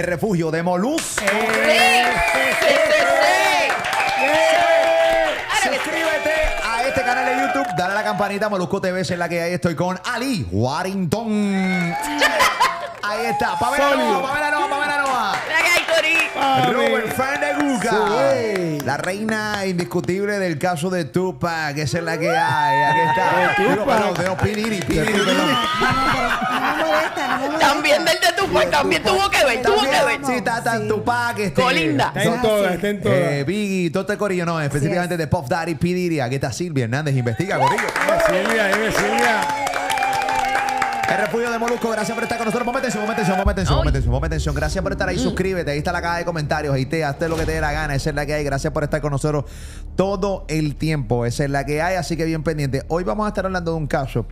el refugio de ¡Sí! Suscríbete a este canal de YouTube, dale a la campanita Molusco TV, Es la que ahí estoy con Ali Warrington. Ahí está. Pamela Noa, Pamela no! Pamela fan Robert Guga! La reina indiscutible del caso de Tupac. Esa es la que hay. Aquí está. Digo, perdón, no, Piniri, Piniri, También del de Tupac, también tuvo que ver, tuvo que ver. Sí, está, está Tupac, este, Colinda. Está en todas, está en todas. Eh, Biggie, todo este corillo, no, específicamente de Pop Daddy, Piniri. Aquí está Silvia Hernández, investiga, corillo. Silvia, Silvia. El refugio de Molusco, gracias por estar con nosotros. Ponme atención, ponme atención, ponme atención, Gracias por estar ahí. Mm. Suscríbete, ahí está la caja de comentarios. Ahí te hazte lo que te dé la gana. Esa es la que hay. Gracias por estar con nosotros todo el tiempo. Esa es la que hay, así que bien pendiente. Hoy vamos a estar hablando de un caso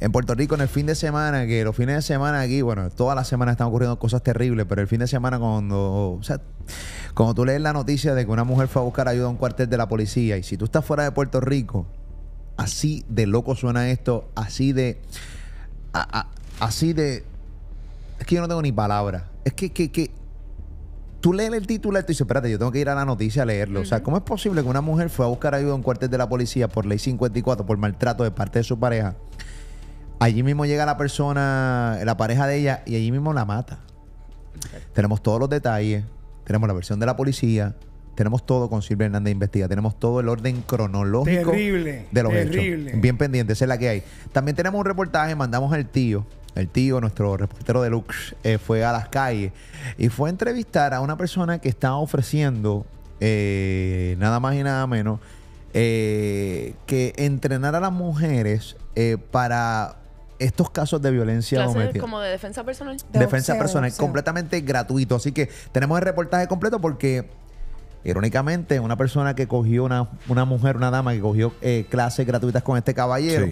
en Puerto Rico en el fin de semana, que los fines de semana aquí, bueno, todas las semanas están ocurriendo cosas terribles, pero el fin de semana cuando, o sea, cuando tú lees la noticia de que una mujer fue a buscar ayuda a un cuartel de la policía y si tú estás fuera de Puerto Rico, así de loco suena esto, así de así de. Es que yo no tengo ni palabra. Es que, que, que tú lees el titular y tú dices, espérate, yo tengo que ir a la noticia a leerlo. O sea, ¿cómo es posible que una mujer fue a buscar ayuda en cuartel de la policía por ley 54 por maltrato de parte de su pareja? Allí mismo llega la persona, la pareja de ella, y allí mismo la mata. Tenemos todos los detalles, tenemos la versión de la policía, tenemos todo con Silvia Hernández Investiga. Tenemos todo el orden cronológico de los terrible. hechos. Bien pendiente, esa es la que hay. También tenemos un reportaje, mandamos al tío. El tío, nuestro reportero de Lux, eh, fue a las calles y fue a entrevistar a una persona que estaba ofreciendo eh, nada más y nada menos eh, que entrenar a las mujeres para estos casos de violencia como de defensa personal. defensa personal, completamente gratuito. Así que tenemos el reportaje completo porque Irónicamente, una persona que cogió, una, una mujer, una dama que cogió eh, clases gratuitas con este caballero,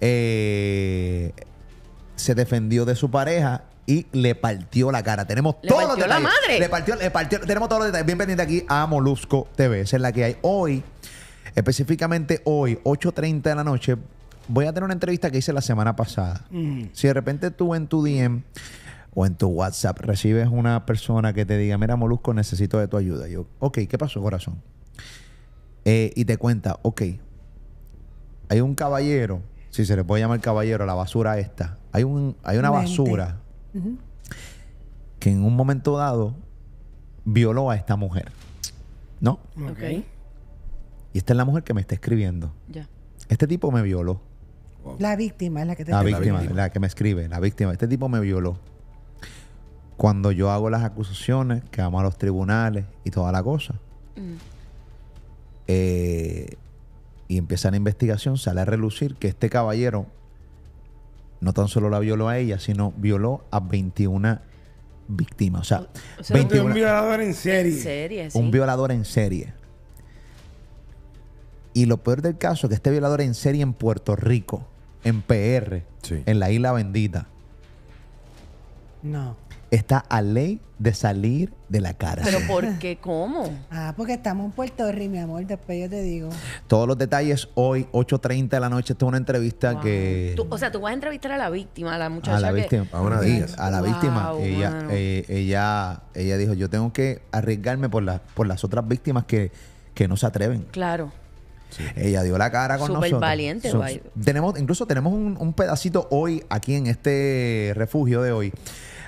eh, se defendió de su pareja y le partió la cara. Tenemos todos los detalles. La madre. Le partió le partió, tenemos todos los detalles. Bien aquí a Molusco TV. Esa es la que hay hoy. Específicamente hoy, 8.30 de la noche, voy a tener una entrevista que hice la semana pasada. Mm. Si de repente tú en tu DM o en tu WhatsApp recibes una persona que te diga, mira Molusco, necesito de tu ayuda. Yo, ok, ¿qué pasó corazón? Eh, y te cuenta, ok, hay un caballero, si se le puede llamar caballero, la basura esta, hay, un, hay una basura que en un momento dado violó a esta mujer, ¿no? Ok. Y esta es la mujer que me está escribiendo. Ya. Este tipo me violó. La víctima es la que te la, la víctima, la que me escribe, la víctima. Este tipo me violó cuando yo hago las acusaciones, que vamos a los tribunales y toda la cosa, mm. eh, y empieza la investigación, sale a relucir que este caballero no tan solo la violó a ella, sino violó a 21 víctimas. O sea, 21, un violador en serie. Un violador en serie. Y lo peor del caso es que este violador en serie en Puerto Rico, en PR, en la isla bendita. No está a ley de salir de la cara. ¿Pero por qué? ¿Cómo? Ah, porque estamos en Puerto Rico, mi amor, después yo te digo. Todos los detalles hoy, 8.30 de la noche, esta es una entrevista que... o sea, tú vas a entrevistar a la víctima, a la muchacha A la víctima, a una A la víctima. Ella, ella, dijo, yo tengo que arriesgarme por, las por las otras víctimas que, que no se atreven. Claro. Ella dio la cara con Super Súper valiente. tenemos, incluso tenemos un, un pedacito hoy aquí en este refugio de hoy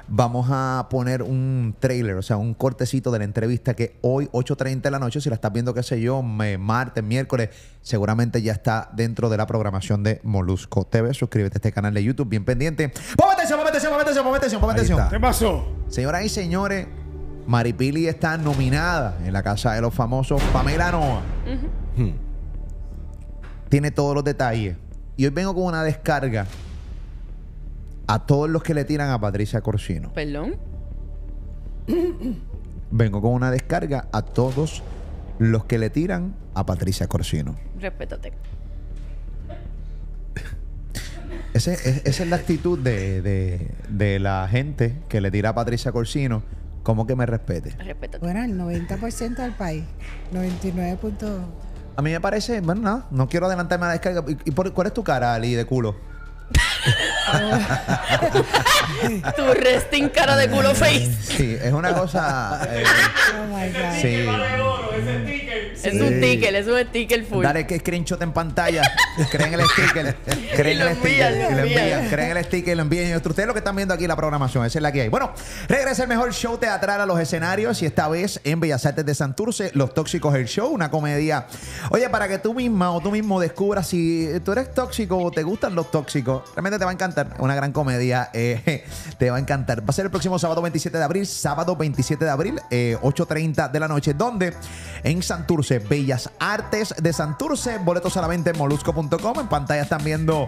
Vamos a poner un trailer, o sea, un cortecito de la entrevista que hoy, 8.30 de la noche, si la estás viendo, qué sé yo, me, martes, miércoles, seguramente ya está dentro de la programación de Molusco TV. Suscríbete a este canal de YouTube, bien pendiente. ¡Pon atención, pon atención, ¿Qué pasó? Señoras y señores, Maripili está nominada en la Casa de los Famosos Pamela Noa. Hmm. Tiene todos los detalles. Y hoy vengo con una descarga a todos los que le tiran a Patricia Corsino. Perdón. Vengo con una descarga a todos los que le tiran a Patricia Corsino. Respétate. esa es la actitud de, la gente que le tira a Patricia Corsino, como que me respete. Respétate. Bueno, el 90% del país. 99 A mí me parece, bueno, nada, no quiero adelantarme a la descarga. ¿Y, cuál es tu cara, Ali, de culo? tu resting cara de culo face. Sí, es una cosa. Eh, oh my God. Sí. Es un ticket, es un sticker full. Dale que screenshot en pantalla. creen el sticker. Creen el sticker. lo Creen el sticker y lo envían. ustedes lo que están viendo aquí la programación, esa es la que hay. Bueno, regresa el mejor show teatral a los escenarios y esta vez en Bellas Artes de Santurce, Los Tóxicos el Show, una comedia. Oye, para que tú misma o tú mismo descubras si tú eres tóxico o te gustan los tóxicos. Realmente te va a encantar. Una gran comedia. Eh, te va a encantar. Va a ser el próximo sábado 27 de abril. Sábado 27 de abril, 8.30 eh, de la noche. Donde en Santurce, Bellas Artes de Santurce. Boletos solamente en molusco.com. En pantalla están viendo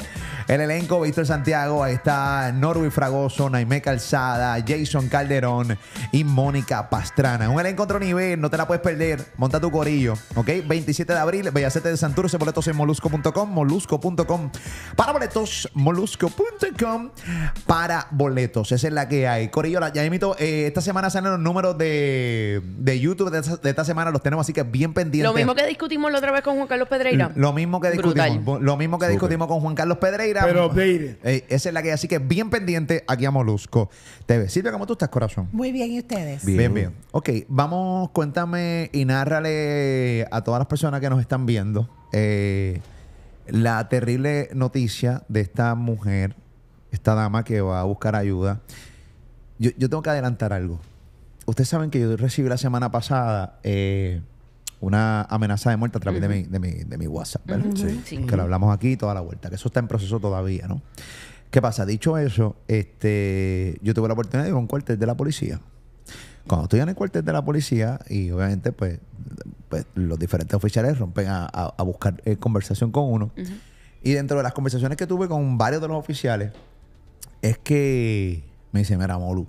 el elenco. Víctor Santiago. Ahí está Norby Fragoso, Naime Calzada, Jason Calderón y Mónica Pastrana. Un elenco otro nivel. No te la puedes perder. Monta tu corillo. ¿Ok? 27 de abril, Bellas Artes de Santurce. Boletos en molusco.com. Molusco.com. Para boletos, molusco para boletos. Esa es la que hay. Corillo, ya invito. Eh, esta semana salen los números de, de YouTube de esta, semana. Los tenemos así que bien pendientes. Lo mismo que discutimos la otra vez con Juan Carlos Pedreira. Lo mismo que discutimos. Lo mismo que discutimos con Juan Carlos Pedreira. Pero eh, esa es la que hay. Así que bien pendiente aquí a Molusco TV. Silvia, ¿cómo tú estás, corazón? Muy bien, ¿y ustedes? Bien, bien. Ok, vamos, cuéntame y narrale a todas las personas que nos están viendo. Eh, la terrible noticia de esta mujer, esta dama que va a buscar ayuda. Yo, tengo que adelantar algo. Ustedes saben que yo recibí la semana pasada eh, una amenaza de muerte a través de, mi, de, mi, de, mi, WhatsApp, ¿verdad? Que lo hablamos aquí toda la vuelta, que eso está en proceso todavía, ¿no? ¿Qué pasa? Dicho eso, este, yo tuve la oportunidad de ir a un cuartel de la policía. Cuando estoy en el cuartel de la policía y obviamente pues, pues los diferentes oficiales rompen a, buscar eh, conversación con uno. Y dentro de las conversaciones que tuve con varios de los oficiales, es que me dice, mira, Molu,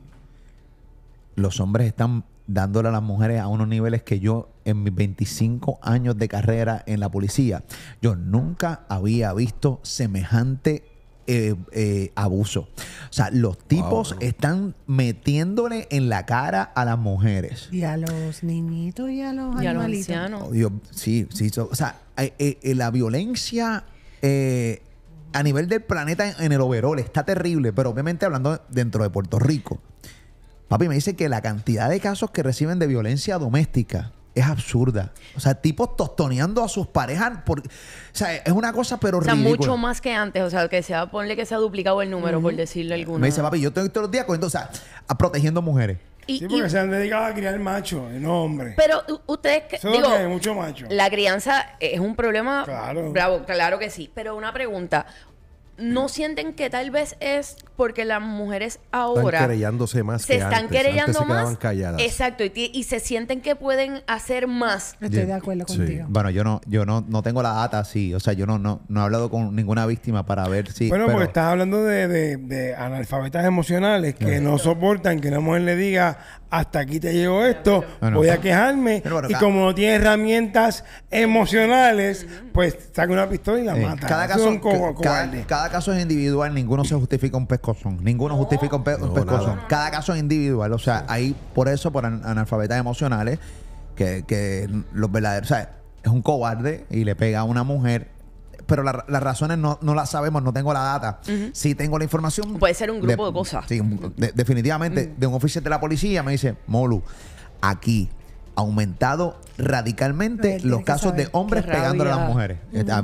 los hombres están dándole a las mujeres a unos niveles que yo en mis 25 años de carrera en la policía, yo nunca había visto semejante eh, eh, abuso. O sea, los tipos están metiéndole en la cara a las mujeres. Y a los niñitos y a los y oh, sí, sí. o sea, eh, la violencia a nivel del planeta en, el overall está terrible, pero obviamente hablando dentro de Puerto Rico. Papi me dice que la cantidad de casos que reciben de violencia doméstica es absurda. O sea, tipos tostoneando a sus parejas. Por, o sea, es una cosa, pero O sea, mucho más que antes. O sea, que sea, ponle que se ha duplicado el número, por decirle alguno. Me dice, papi, yo tengo todos los días o sea, a protegiendo mujeres. sí, porque se han dedicado a criar machos, no hombre. Pero ustedes Eso digo, que mucho macho. La crianza es un problema. Claro. claro que sí. Pero una pregunta, no sienten que tal vez es porque las mujeres ahora están querellándose más se están querellando más exacto y, se sienten que pueden hacer más estoy de acuerdo contigo bueno yo no yo no, no tengo la data así, o sea yo no, no he hablado con ninguna víctima para ver si bueno pero... estás hablando de analfabetas emocionales que no soportan que una mujer le diga hasta aquí te llevo esto, voy a quejarme. y como no tiene herramientas emocionales, pues saca una pistola y la mata. Cada caso, es cada, caso es individual, ninguno se justifica un pescozón. Ninguno justifica un, pescozón. Cada caso es individual. O sea, hay por eso, por analfabetas emocionales, que, que los verdaderos, o sea, es un cobarde y le pega a una mujer pero las razones no, no, las sabemos, no tengo la data. Sí Si tengo la información. Puede ser un grupo de, cosas. definitivamente. Mm. De un oficial de la policía me dice, Molu, aquí ha aumentado radicalmente los casos de hombres pegándole a las mujeres.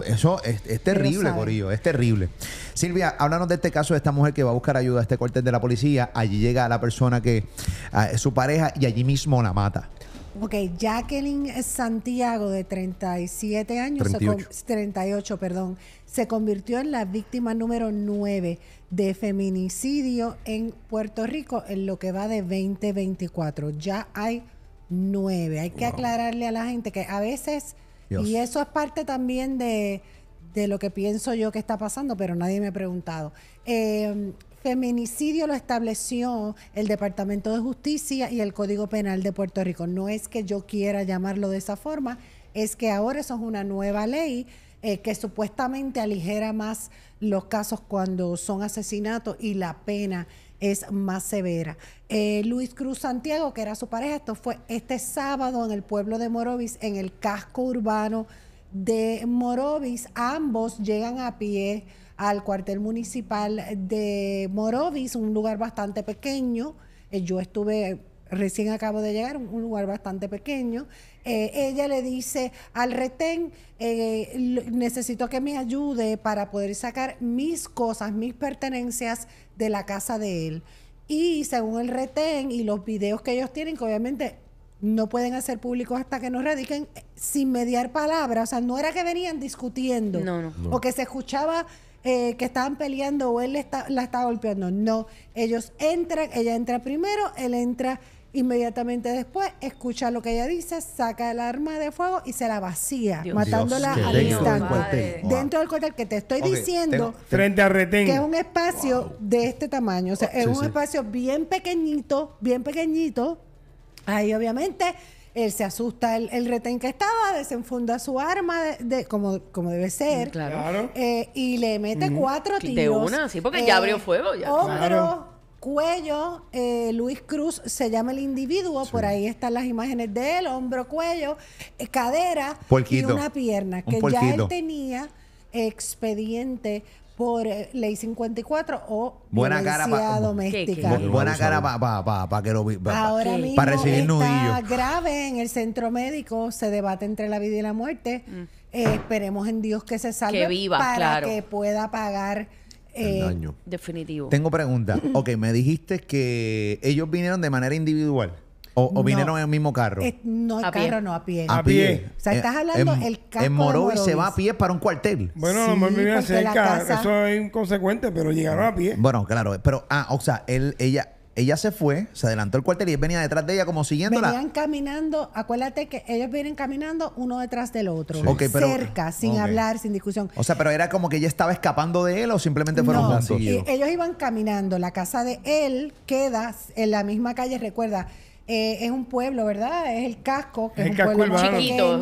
Eso es, terrible, Corillo, es terrible. Silvia, háblanos de este caso de esta mujer que va a buscar ayuda a este corte de la policía. Allí llega la persona que ah, su pareja y allí mismo la mata. Ok, Jacqueline Santiago, de 37 años, 38. perdón, se convirtió en la víctima número 9 de feminicidio en Puerto Rico en lo que va de 2024. Ya hay 9. Hay que aclararle a la gente que a veces, y eso es parte también de, de lo que pienso yo que está pasando, pero nadie me ha preguntado. Eh, feminicidio lo estableció el Departamento de Justicia y el Código Penal de Puerto Rico. No es que yo quiera llamarlo de esa forma, es que ahora eso es una nueva ley eh, que supuestamente aligera más los casos cuando son asesinatos y la pena es más severa. Eh, Luis Cruz Santiago, que era su pareja, esto fue este sábado en el pueblo de Morovis, en el casco urbano de Morovis. Ambos llegan a pie al cuartel municipal de Morovis, un lugar bastante pequeño. Eh, yo estuve recién acabo de llegar, un lugar bastante pequeño. Eh, ella le dice al retén, eh, necesito que me ayude para poder sacar mis cosas, mis pertenencias de la casa de él. Y según el retén y los videos que ellos tienen, que obviamente no pueden hacer públicos hasta que nos radiquen, sin mediar palabras. O sea, no era que venían discutiendo no, o que se escuchaba eh, que estaban peleando o él la está golpeando. No, ellos entran, ella entra primero, él entra inmediatamente después, escucha lo que ella dice, saca el arma de fuego y se la vacía, matándola al instante. dentro del cuartel que te estoy diciendo que es un espacio de este tamaño, o sea, es un espacio bien pequeñito, bien pequeñito. Ahí obviamente él se asusta, el, retén que estaba, desenfunda su arma de, como, como debe ser. Claro. Eh, y le mete cuatro tiros. De una, sí, porque ya eh, abrió fuego. Hombro, cuello, eh, Luis Cruz se llama el individuo, por ahí están las imágenes de él, hombro, cuello, cadera y una pierna, que ya él tenía expediente por eh, ley 54 o buena cara doméstica. Buena cara para pa, que lo Ahora mismo para recibir está grave en el centro médico, se debate entre la vida y la muerte. Mm. Eh, esperemos en Dios que se salve viva, para que pueda pagar eh, daño. Definitivo. Tengo pregunta. ok, me dijiste que ellos vinieron de manera individual. O, vinieron en el mismo carro. Eh, no, el carro no, a pie. A pie. O sea, eh, estás hablando en, el carro. En se va a pie para un cuartel. Bueno, no me viene cerca. Eso es inconsecuente, pero llegaron a pie. Bueno, claro, pero, ah, o sea, él, ella, ella se fue, se adelantó el cuartel y él venía detrás de ella como siguiéndola. Venían caminando, acuérdate que ellos vienen caminando uno detrás del otro, cerca, sin hablar, sin discusión. O sea, pero era como que ella estaba escapando de él o simplemente fueron No, juntos. ellos iban caminando, la casa de él queda en la misma calle, recuerda, eh, es un pueblo, ¿verdad? Es el casco, que es, un pueblo chiquito.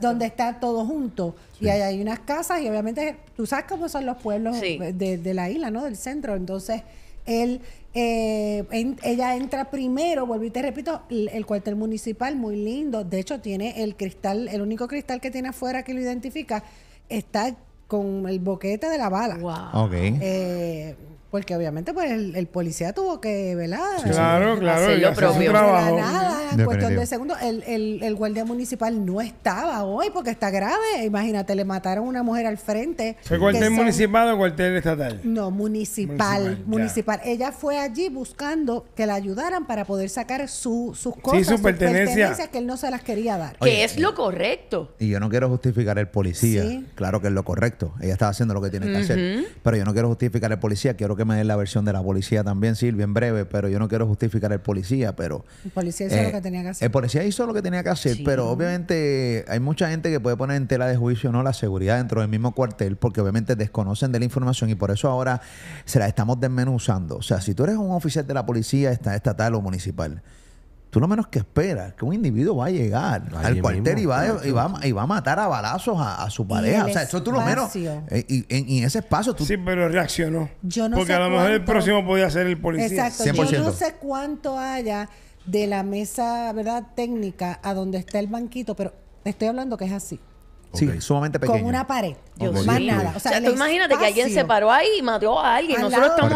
donde está todo junto. Y hay unas casas y obviamente tú sabes cómo son los pueblos de, la isla, ¿no? Del centro. Entonces, él, eh, ella entra primero, vuelvo y te repito, el, cuartel municipal, muy lindo. De hecho, tiene el cristal, el único cristal que tiene afuera que lo identifica, está con el boquete de la bala. Wow. Okay. Eh, porque obviamente pues el, policía tuvo que, velar. claro, claro, hacer lo Nada, cuestión de segundos. El, el, guardia municipal no estaba hoy porque está grave. Imagínate, le mataron a una mujer al frente. ¿Fue cuartel municipal o cuartel estatal? No, municipal. Municipal. Ella fue allí buscando que la ayudaran para poder sacar su, sus cosas, sí, sus pertenencias que él no se las quería dar. que es lo correcto. Y yo no quiero justificar al policía. Claro que es lo correcto. Ella estaba haciendo lo que tiene que hacer. Pero yo no quiero justificar al policía. Quiero que que me den la versión de la policía también, Silvia, en breve, pero yo no quiero justificar al policía, pero... El policía hizo lo eh, que tenía que hacer. El policía hizo lo que tenía que hacer, pero obviamente hay mucha gente que puede poner en tela de juicio no la seguridad dentro del mismo cuartel, porque obviamente desconocen de la información y por eso ahora se la estamos desmenuzando. O sea, si tú eres un oficial de la policía estatal o municipal, tú lo menos que esperas que un individuo va a llegar al cuartel y, va, y, va, y, va, a matar a balazos a, su pareja. O sea, eso tú lo menos. Eh, y, en ese espacio tú. Sí, pero reaccionó. Yo no Porque a lo mejor el próximo podía ser el policía. Exacto. Yo no sé cuánto haya de la mesa, ¿verdad? Técnica a donde está el banquito, pero estoy hablando que es así. Sí, sumamente pequeño. Con una pared. más nada. O sea, tú imagínate que alguien se paró ahí y mató a alguien. Nosotros estamos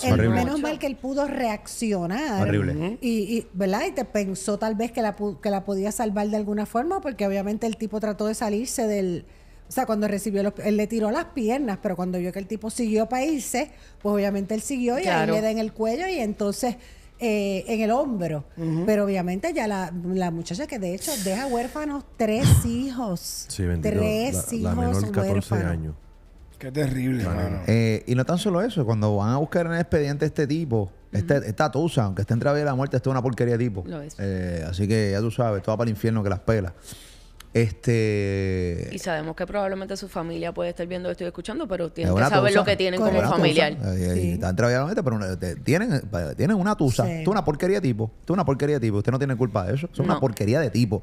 aquí. Menos mal que él pudo reaccionar. Horrible. Y, ¿verdad? y te pensó tal vez que la, que la podía salvar de alguna forma, porque obviamente el tipo trató de salirse del. O sea, cuando recibió él le tiró las piernas, pero cuando vio que el tipo siguió para irse, pues obviamente él siguió y ahí le da en el cuello y entonces eh, en el hombro. Pero obviamente ya la, la, muchacha que de hecho deja huérfanos tres hijos. tres hijos 14 años. Qué terrible, eh, y no tan solo eso, cuando van a buscar en el expediente este tipo, este, esta tusa, aunque esté en través de la muerte, está una porquería de tipo. Eh, así que ya tú sabes, todo para el infierno que las pelas. Este... Y sabemos que probablemente su familia puede estar viendo esto y escuchando, pero tienen que saber lo que tienen como familiar. Están pero tienen, tienen una tusa. Tú una porquería de tipo. Tú una porquería tipo. Usted no tiene culpa de eso. Es una porquería de tipo.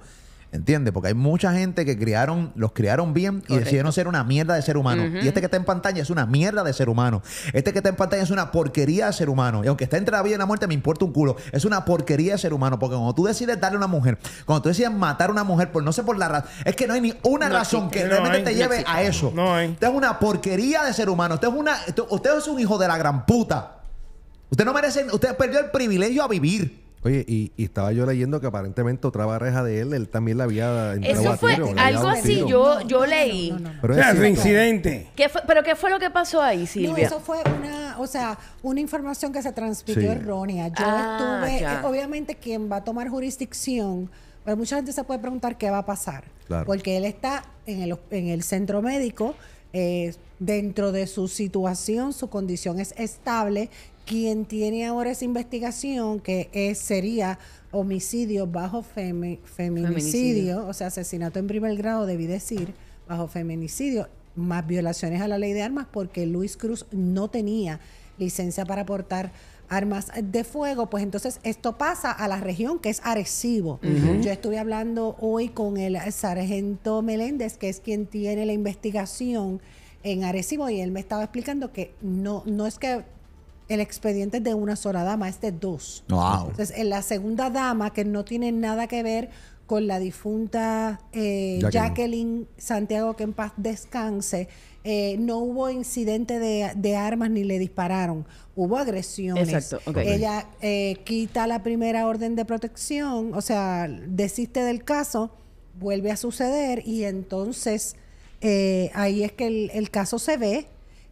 ¿Entiendes? Porque hay mucha gente que criaron, los criaron bien y decidieron ser una mierda de ser humano. Y este que está en pantalla es una mierda de ser humano. Este que está en pantalla es una porquería de ser humano. Y aunque está entre la vida y la muerte, me importa un culo. Es una porquería de ser humano. Porque cuando tú decides darle a una mujer, cuando tú decides matar a una mujer, por no sé por la razón, es que no hay ni una razón que realmente te lleve a eso. No hay. Usted es una porquería de ser humano. Usted es, una, usted es un hijo de la gran puta. Usted no merece, usted perdió el privilegio a vivir. Oye, y, estaba yo leyendo que aparentemente otra pareja de él, él también la había Eso fue algo así, yo, yo leí. incidente. ¿Qué ¿Pero qué fue lo que pasó ahí, Silvia? eso fue una, o sea, una información que se transmitió errónea. Yo ah, estuve, eh, obviamente quien va a tomar jurisdicción, pero mucha gente se puede preguntar qué va a pasar. Porque él está en el, en el centro médico eh, dentro de su situación, su condición es estable. Quien tiene ahora esa investigación, que sería homicidio bajo feminicidio, o sea, asesinato en primer grado, debí decir, bajo feminicidio, más violaciones a la ley de armas, porque Luis Cruz no tenía licencia para portar armas de fuego, pues entonces esto pasa a la región que es Arecibo. Yo estuve hablando hoy con el sargento Meléndez, que es quien tiene la investigación en Arecibo, y él me estaba explicando que no, no es que el expediente es de una sola dama, es de dos. Entonces, en la segunda dama, que no tiene nada que ver con la difunta eh, Jacqueline. Santiago, que en paz descanse, eh, no hubo incidente de, armas ni le dispararon. Hubo agresiones. Ella eh, quita la primera orden de protección, o sea, desiste del caso, vuelve a suceder y entonces ahí es que el, caso se ve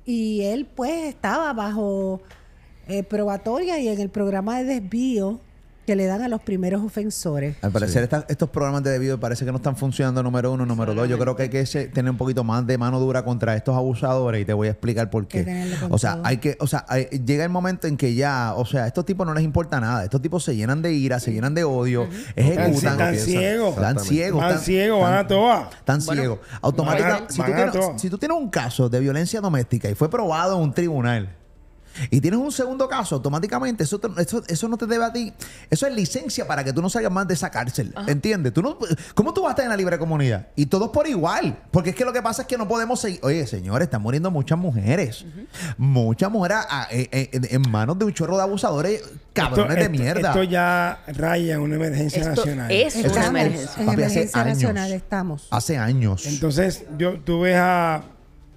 y él pues estaba bajo probatoria y en el programa de desvío que le dan a los primeros ofensores. Al parecer estos programas de debido parece que no están funcionando, número uno, número dos. Yo creo que hay que tener un poquito más de mano dura contra estos abusadores y te voy a explicar por qué. O sea, hay que, o sea, llega el momento en que ya, o sea, estos tipos no les importa nada. Estos tipos se llenan de ira, se llenan de odio, ejecutan. Están ciegos. Están ciegos. Están ciegos, van a toa Están ciegos. Automáticamente, si, si tú tienes un caso de violencia doméstica y fue probado en un tribunal, y tienes un segundo caso, automáticamente eso, eso, no te debe a ti. Eso es licencia para que tú no salgas más de esa cárcel. ¿Entiendes? Tú ¿Cómo tú vas a estar en la libre comunidad? Y todos por igual. Porque es que lo que pasa es que no podemos seguir. Oye, señores, están muriendo muchas mujeres. Muchas mujeres ah, eh, eh, en manos de un chorro de abusadores cabrones de mierda. Esto, ya raya en una emergencia nacional. Es una estamos, emergencia. emergencia nacional estamos. Hace años. Entonces, yo, tú ves a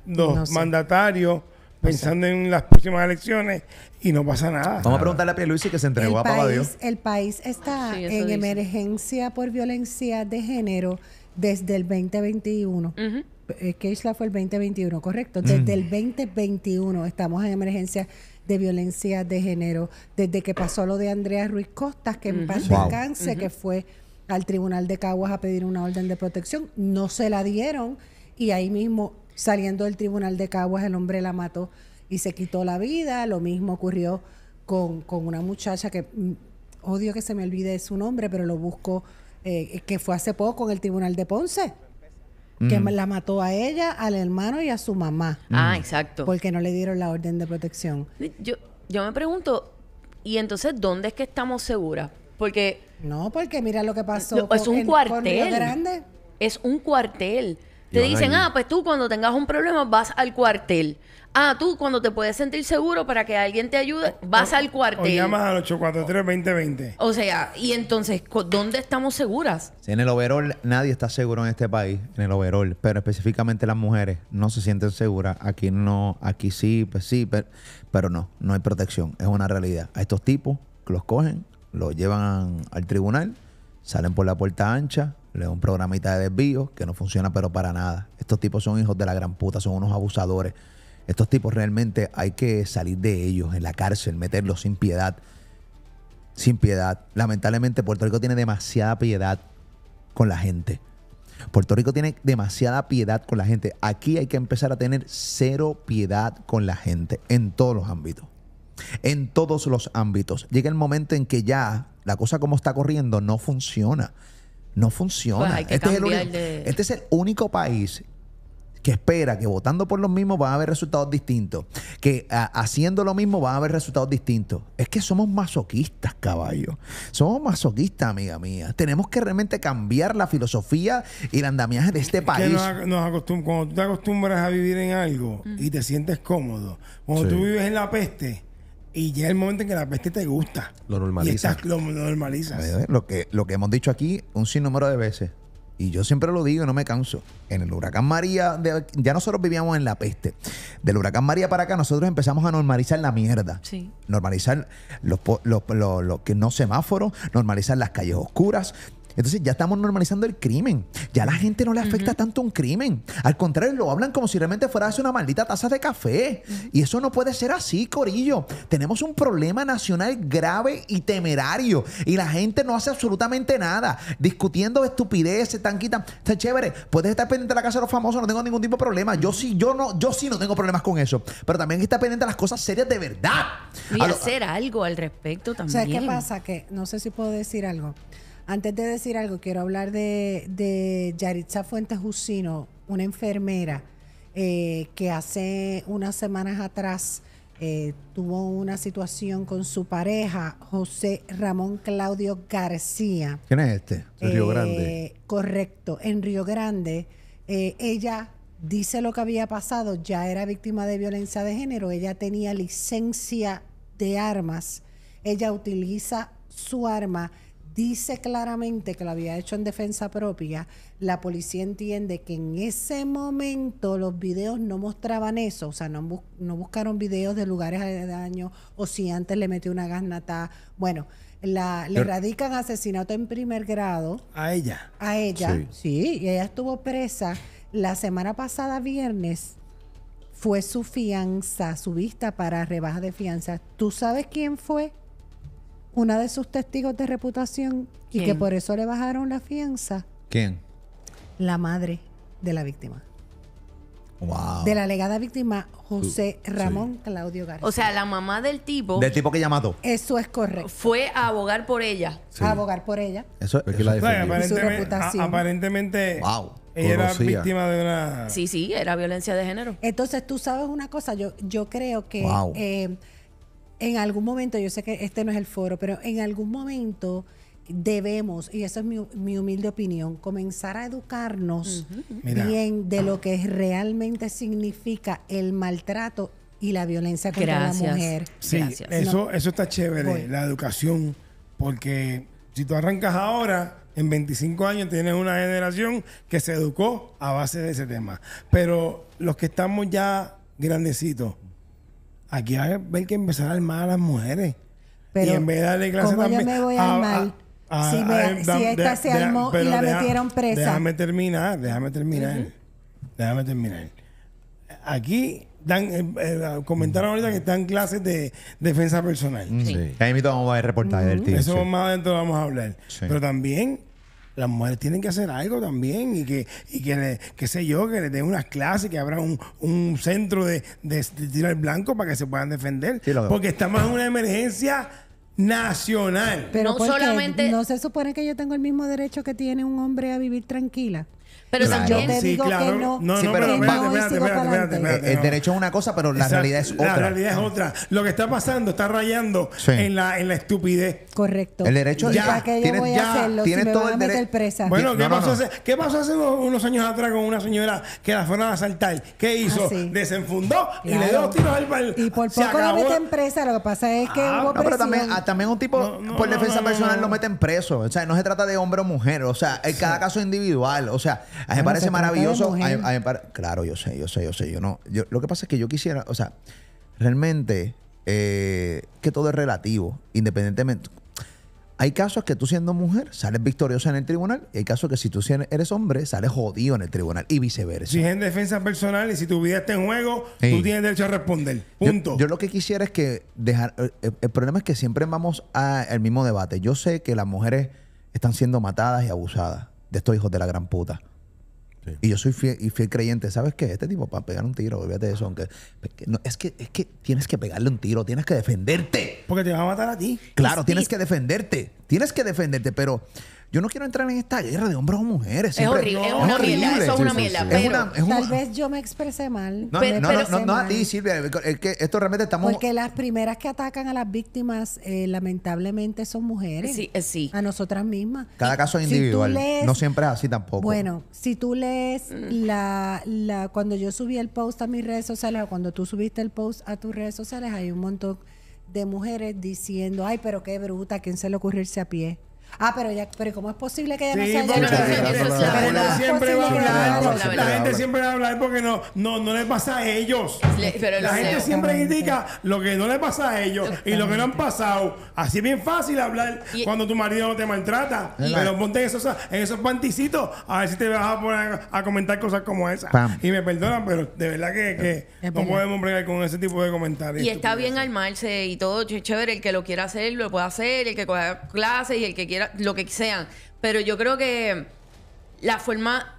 dos mandatarios pensando en las próximas elecciones y no pasa nada. Vamos a preguntarle a Pierluisi que se entregó a a Dios. El país está en emergencia por violencia de género desde el 2021. Uh -huh. fue el 2021, correcto. Desde el 2021 mm. estamos en emergencia de violencia de género. Desde que pasó lo de Andrea Ruiz Costas, que en paz descanse, que fue al Tribunal de Caguas a pedir una orden de protección, no se la dieron y ahí mismo saliendo del tribunal de Caguas, el hombre la mató y se quitó la vida. Lo mismo ocurrió con, una muchacha que mm, odio que se me olvide su nombre, pero lo busco, eh, que fue hace poco en el tribunal de Ponce. Que la mató a ella, al hermano y a su mamá. Ah, mm. exacto. Porque no le dieron la orden de protección. Yo, yo me pregunto, ¿y entonces dónde es que estamos seguras? Porque. No, porque mira lo que pasó. es un cuartel. Grande. Es un cuartel. Te dicen, ah, pues tú cuando tengas un problema vas al cuartel. Ah, tú cuando te puedes sentir seguro para que alguien te ayude, vas al cuartel. O llamas al 843-2020. O sea, y entonces, ¿dónde estamos seguras? en el overall nadie está seguro en este país, en el overall, pero específicamente las mujeres no se sienten seguras. Aquí no, aquí sí, pues sí, pero, pero no, no hay protección, es una realidad. A estos tipos los cogen, los llevan al tribunal, salen por la puerta ancha, un programita de desvío que no funciona pero para nada. Estos tipos son hijos de la gran puta, son unos abusadores. Estos tipos realmente hay que salir de ellos en la cárcel, meterlos sin piedad. Sin piedad. Lamentablemente Puerto Rico tiene demasiada piedad con la gente. Puerto Rico tiene demasiada piedad con la gente. Aquí hay que empezar a tener cero piedad con la gente en todos los ámbitos. En todos los ámbitos. Llega el momento en que ya la cosa como está corriendo no funciona. No funciona. Pues este, este, es el único, país que espera que votando por los mismos va a haber resultados distintos, que ah, haciendo lo mismo va a haber resultados distintos. Es que somos masoquistas, caballo. Somos masoquistas, amiga mía. Tenemos que realmente cambiar la filosofía y el andamiaje de este país. Nos, cuando tú te acostumbras a vivir en algo y te sientes cómodo, cuando tú vives en la peste, y llega el momento en que la peste te gusta. Lo normalizas. lo, normalizas. Lo que, lo que hemos dicho aquí un sinnúmero de veces. Y yo siempre lo digo y no me canso. En el huracán María, ya nosotros vivíamos en la peste. Del huracán María para acá, nosotros empezamos a normalizar la mierda. Sí. Normalizar los, que no semáforos, normalizar las calles oscuras, entonces ya estamos normalizando el crimen. Ya a la gente no le afecta tanto un crimen. Al contrario, lo hablan como si realmente fuera una maldita taza de café. Y eso no puede ser así, Corillo. Tenemos un problema nacional grave y temerario. Y la gente no hace absolutamente nada. Discutiendo estupideces, tanquita. Está chévere. Puedes estar pendiente de la casa de los famosos, no tengo ningún tipo de problema. Yo sí, yo no, yo sí no tengo problemas con eso. Pero también está pendiente de las cosas serias de verdad. Y hacer algo al respecto también. ¿Sabes qué pasa? Que no sé si puedo decir algo. Antes de decir algo, quiero hablar de, de Yaritza Fuentes Jusino, una enfermera eh, que hace unas semanas atrás eh, tuvo una situación con su pareja, José Ramón Claudio García. ¿Quién es este? En Río eh, Grande. correcto, en Río Grande. ella dice lo que había pasado, ya era víctima de violencia de género, ella tenía licencia de armas, ella utiliza su arma dice claramente que lo había hecho en defensa propia, la policía entiende que en ese momento los videos no mostraban eso, o sea, no, buscaron videos de lugares de daño o si antes le metió una gasnata. Bueno, le radican asesinato en primer grado. A ella. A ella, sí. sí, y ella estuvo presa. La semana pasada, viernes, fue su fianza, su vista para rebaja de fianza. ¿Tú sabes quién fue? una de sus testigos de reputación y que por eso le bajaron la fianza. ¿Quién? La madre de la víctima. Wow. De la alegada víctima José Ramón Claudio García. O sea, la mamá del tipo. Del tipo que llamado. Eso es correcto. Fue a abogar por ella. A abogar por ella. Eso pues es que la defendió. aparentemente, reputación. aparentemente wow. era víctima de una. Sí, sí, era violencia de género. Entonces, tú sabes una cosa, yo, yo creo que wow. Eh, en algún momento, yo sé que este no es el foro, pero en algún momento debemos, y esa es mi, humilde opinión, comenzar a educarnos bien de lo que realmente significa el maltrato y la violencia contra la mujer. Sí, Gracias. Eso, eso está chévere, la educación, porque si tú arrancas ahora, en 25 años tienes una generación que se educó a base de ese tema. Pero los que estamos ya grandecitos, Aquí va a haber que empezar a armar a las mujeres. Pero, y en vez de darle clase ¿cómo también, yo me voy a ah, armar? Ah, ah, si, eh, esta se armó y la metieron presa. Déjame terminar, déjame terminar. Déjame terminar. Aquí Dan, eh, eh, comentaron ahorita que están clases de defensa personal. Sí. Ahí mismo vamos a ver reportaje del tío. Eso más adentro vamos a hablar. Pero también las mujeres tienen que hacer algo también y que, y que qué sé yo, que les den unas clases, que abra un, centro de, tirar blanco para que se puedan defender. porque estamos en una emergencia nacional. Pero no solamente no se supone que yo tengo el mismo derecho que tiene un hombre a vivir tranquila. Pero claro. yo te digo sí, claro. que no. No, pero El derecho es una cosa, pero la realidad es otra. La realidad es otra. Lo que está pasando está rayando en, la, en la estupidez. Correcto. El derecho ya, que ya, todo Bueno, ¿qué, pasó Hace, ¿qué pasó hace unos, años atrás con una señora que la fueron a asaltar? ¿Qué ah, hizo? Desenfundó y le dio tiros al pal. Y por poco la meten presa. Lo que pasa es que ah, hubo presión. pero ah, también, un tipo por defensa personal lo meten preso. O sea, no se trata de hombre o mujer. O sea, cada caso individual. O sea, a me parece maravilloso. Claro, yo sé, yo sé, yo sé. Yo no, lo que pasa es que yo quisiera, o sea, realmente eh, que todo es relativo, independientemente. Hay casos que tú siendo mujer sales victoriosa en el tribunal y hay casos que si tú eres hombre sales jodido en el tribunal y viceversa. Si es en defensa personal y si tu vida está en juego, tú tienes derecho a responder. Punto. Yo, lo que quisiera es que dejar... El, eh, eh, el problema es que siempre vamos al mismo debate. Yo sé que las mujeres están siendo matadas y abusadas de estos hijos de la gran puta. Y yo soy fiel, y fiel creyente, ¿sabes qué? Este tipo para pegar un tiro, olvídate de eso, aunque es que es que tienes que pegarle un tiro, tienes que defenderte. Porque te va a matar a ti. Claro, tienes que defenderte. Tienes que defenderte, pero yo no quiero entrar en esta guerra de hombres o mujeres. es horrible, es, una tal vez yo me expresé mal. No, no, no, no, a Silvia. Es que esto realmente estamos. Porque las primeras que atacan a las víctimas, eh, lamentablemente, son mujeres. Sí, eh, sí. A nosotras mismas. Cada eh, caso es individual. no siempre es así tampoco. Bueno, si tú lees mm. la, la. Cuando yo subí el post a mis redes sociales, o cuando tú subiste el post a tus redes sociales, hay un montón de mujeres diciendo, ay, pero qué bruta, ¿quién se le ocurre a pie? Ah, pero ya, pero ¿cómo es posible que ella no se haya La gente siempre va a hablar, la gente siempre va a hablar porque no, no, le pasa a ellos. la gente siempre indica lo que no le pasa a ellos y lo que no han pasado. Así es bien fácil hablar cuando tu marido no te maltrata. pero ponte en esos, en panticitos a ver si te vas a poner a comentar cosas como esas. Y me perdonan, pero de verdad que, no podemos bregar con ese tipo de comentarios. Y está bien armarse y todo, chévere, el que lo quiera hacer, lo puede hacer, el que coja clases y el que quiera lo que sean. Pero yo creo que la forma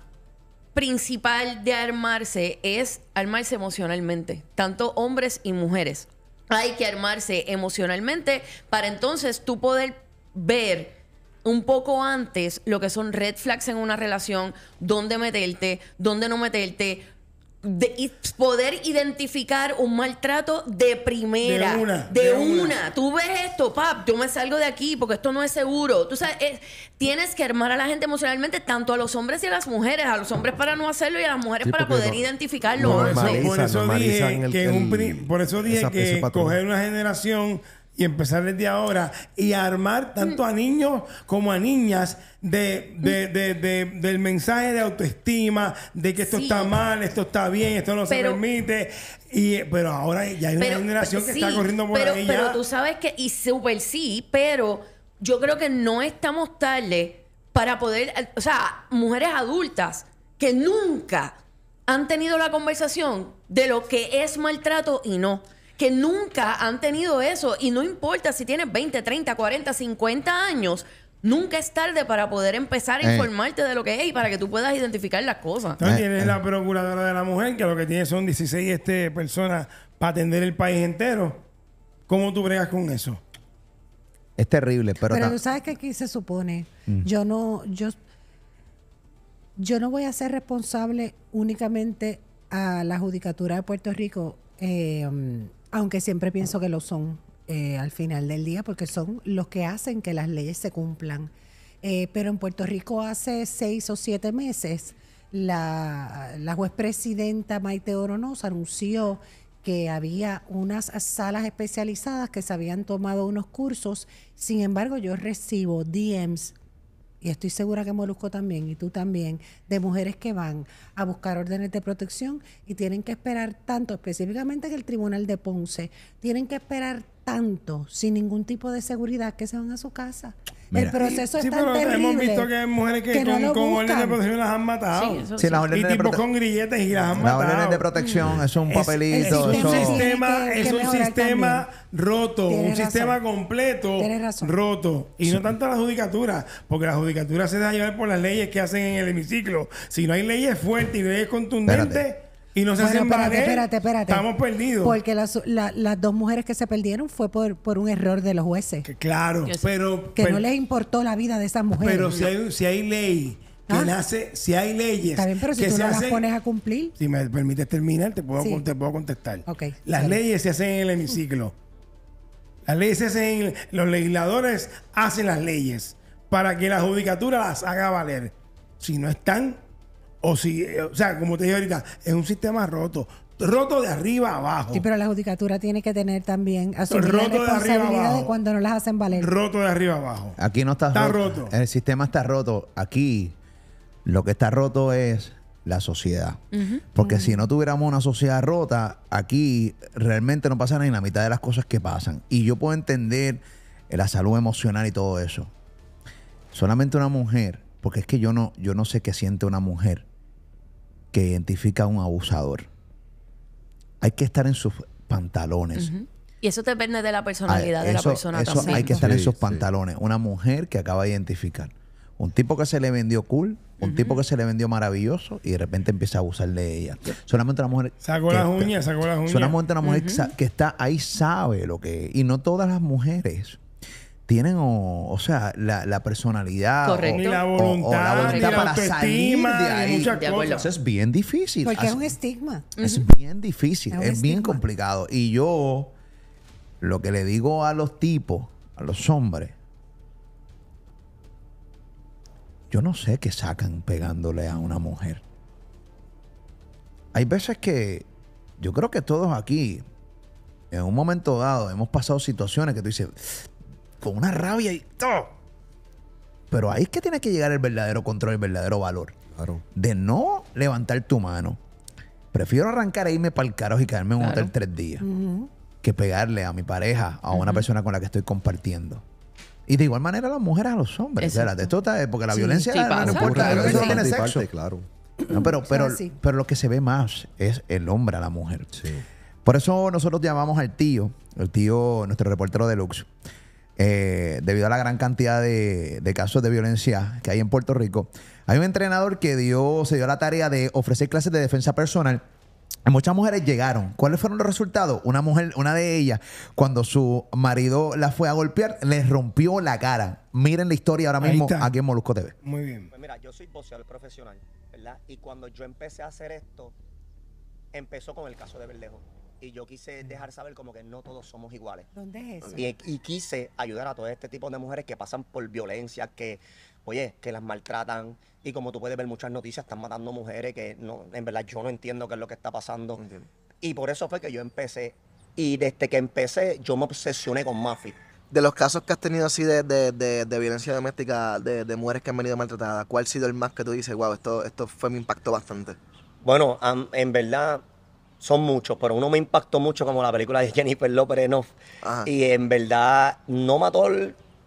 principal de armarse es armarse emocionalmente, tanto hombres y mujeres. Hay que armarse emocionalmente para entonces tú poder ver un poco antes lo que son red flags en una relación, dónde meterte, dónde no meterte, de poder identificar un maltrato de primera. De una. De, una. Tú ves esto, pap, yo me salgo de aquí porque esto no es seguro. Tú sabes, eh, tienes que armar a la gente emocionalmente, tanto a los hombres y a las mujeres. A los hombres para no hacerlo y a las mujeres para poder identificarlo. por eso dije que, coger una generación y empezar desde ahora y armar tanto a niños como a niñas de, del mensaje de autoestima, de que esto está mal, esto está bien, esto no se permite. Y, pero ahora ya hay una generación que está corriendo por la ahí. Pero tú sabes que, y super sí, pero yo creo que no estamos tarde para poder, o sea, mujeres adultas que nunca han tenido la conversación de lo que es maltrato y no que nunca han tenido eso y no importa si tienes 20, 30, 40, 50 años. Nunca es tarde para poder empezar a eh. informarte de lo que es y para que tú puedas identificar las cosas. también eh, tienes eh. la procuradora de la mujer, que lo que tiene son 16 este, personas para atender el país entero. ¿Cómo tú bregas con eso? Es terrible, pero. Pero tú sabes que aquí se supone. Mm. Yo no. Yo, yo no voy a ser responsable únicamente a la Judicatura de Puerto Rico aunque siempre pienso que lo son eh, al final del día, porque son los que hacen que las leyes se cumplan. Eh, pero en Puerto Rico hace seis o siete meses, la, la juez presidenta Maite Oronoz anunció que había unas salas especializadas que se habían tomado unos cursos. Sin embargo, yo recibo DMs y estoy segura que Molusco también y tú también, de mujeres que van a buscar órdenes de protección y tienen que esperar tanto, específicamente en el Tribunal de Ponce, tienen que esperar tanto sin ningún tipo de seguridad que se van a su casa el proceso es tan terrible. Hemos visto que hay mujeres que, con, no órdenes de protección las han matado. Sí, y tipo con grilletes y las han matado. Las órdenes de protección es un papelito. Es, sistema es un sistema roto, un sistema completo roto. Y no tanto la judicatura, porque la judicatura se deja llevar por las leyes que hacen en el hemiciclo. Si no hay leyes fuertes y leyes contundentes y no se hacen espérate, espérate, Estamos perdidos. Porque las, dos mujeres que se perdieron fue por, un error de los jueces. claro, pero... Que no les importó la vida de esas mujeres. Pero si hay, ley que nace, ah. si hay leyes... Está bien, pero si tú no las pones a cumplir... Si me permites terminar, te puedo, puedo contestar. las leyes se hacen en el hemiciclo. Las leyes se hacen... En, los legisladores hacen las leyes para que la judicatura las haga valer. Si no están o si, eh, o sea, como te dije ahorita, es un sistema roto. Roto de arriba abajo. Sí, pero la judicatura tiene que tener también asumir roto la responsabilidad cuando no las hacen valer. Roto de arriba abajo. Aquí no está, está roto. El sistema está roto. Aquí lo que está roto es la sociedad. Porque si no tuviéramos una sociedad rota, aquí realmente no pasa ni la mitad de las cosas que pasan. Y yo puedo entender la salud emocional y todo eso. Solamente una mujer, porque es que yo no, yo no sé qué siente una mujer que identifica a un abusador. Hay que estar en sus pantalones. Y eso depende de la personalidad ah, de la persona Hay que estar en sus pantalones. Una mujer que acaba de identificar. Un tipo que se le vendió cool, un tipo que se le vendió maravilloso y de repente empieza a abusar de ella. Solamente una mujer. Sacó las uñas, sacó las uñas. Solamente una mujer que está ahí sabe lo que es. Y no todas las mujeres tienen, o, sea, la, personalidad O, la voluntad, para salir de ahí. Muchas es bien difícil. Porque es un estigma. Es bien difícil, es bien complicado. Y yo lo que le digo a los tipos, a los hombres, yo no sé qué sacan pegándole a una mujer. Hay veces que yo creo que todos aquí, en un momento dado, hemos pasado situaciones que tú dices, con una rabia y todo. Pero ahí es que tiene que llegar el verdadero control, el verdadero valor. Claro. De no levantar tu mano. Prefiero arrancar e irme para el carajo y caerme en un hotel tres días. Que pegarle a mi pareja, a una persona con la que estoy compartiendo. Y de igual manera a las mujeres a los hombres. porque la violencia no claro. pero, pero, pero lo que se ve más es el hombre a la mujer. Por eso nosotros llamamos al tío, el tío, nuestro reportero deluxe, eh, debido a la gran cantidad de, casos de violencia que hay en Puerto Rico, hay un entrenador que dio, se dio la tarea de ofrecer clases de defensa personal. Muchas mujeres llegaron. ¿Cuáles fueron los resultados? Una mujer, una de ellas, cuando su marido la fue a golpear, les rompió la cara. Miren la historia ahora mismo aquí en Molusco TV. Muy bien. Pues mira, yo soy boxeador profesional, ¿verdad? Y cuando yo empecé a hacer esto, empezó con el caso de Verdejo y yo quise dejar saber como que no todos somos iguales. ¿Dónde es eso? Y, quise ayudar a todo este tipo de mujeres que pasan por violencia, que, oye, que las maltratan. Y como tú puedes ver muchas noticias, están matando mujeres que no, en verdad yo no entiendo qué es lo que está pasando. Y por eso fue que yo empecé. Y desde que empecé, yo me obsesioné con Mafi. De los casos que has tenido así de, violencia doméstica, de, mujeres que han venido maltratadas, ¿cuál ha sido el más que tú dices, wow, esto, esto fue, me impactó bastante? Bueno, en verdad, son muchos, pero uno me impactó mucho como la película de Jennifer López Y en verdad no mató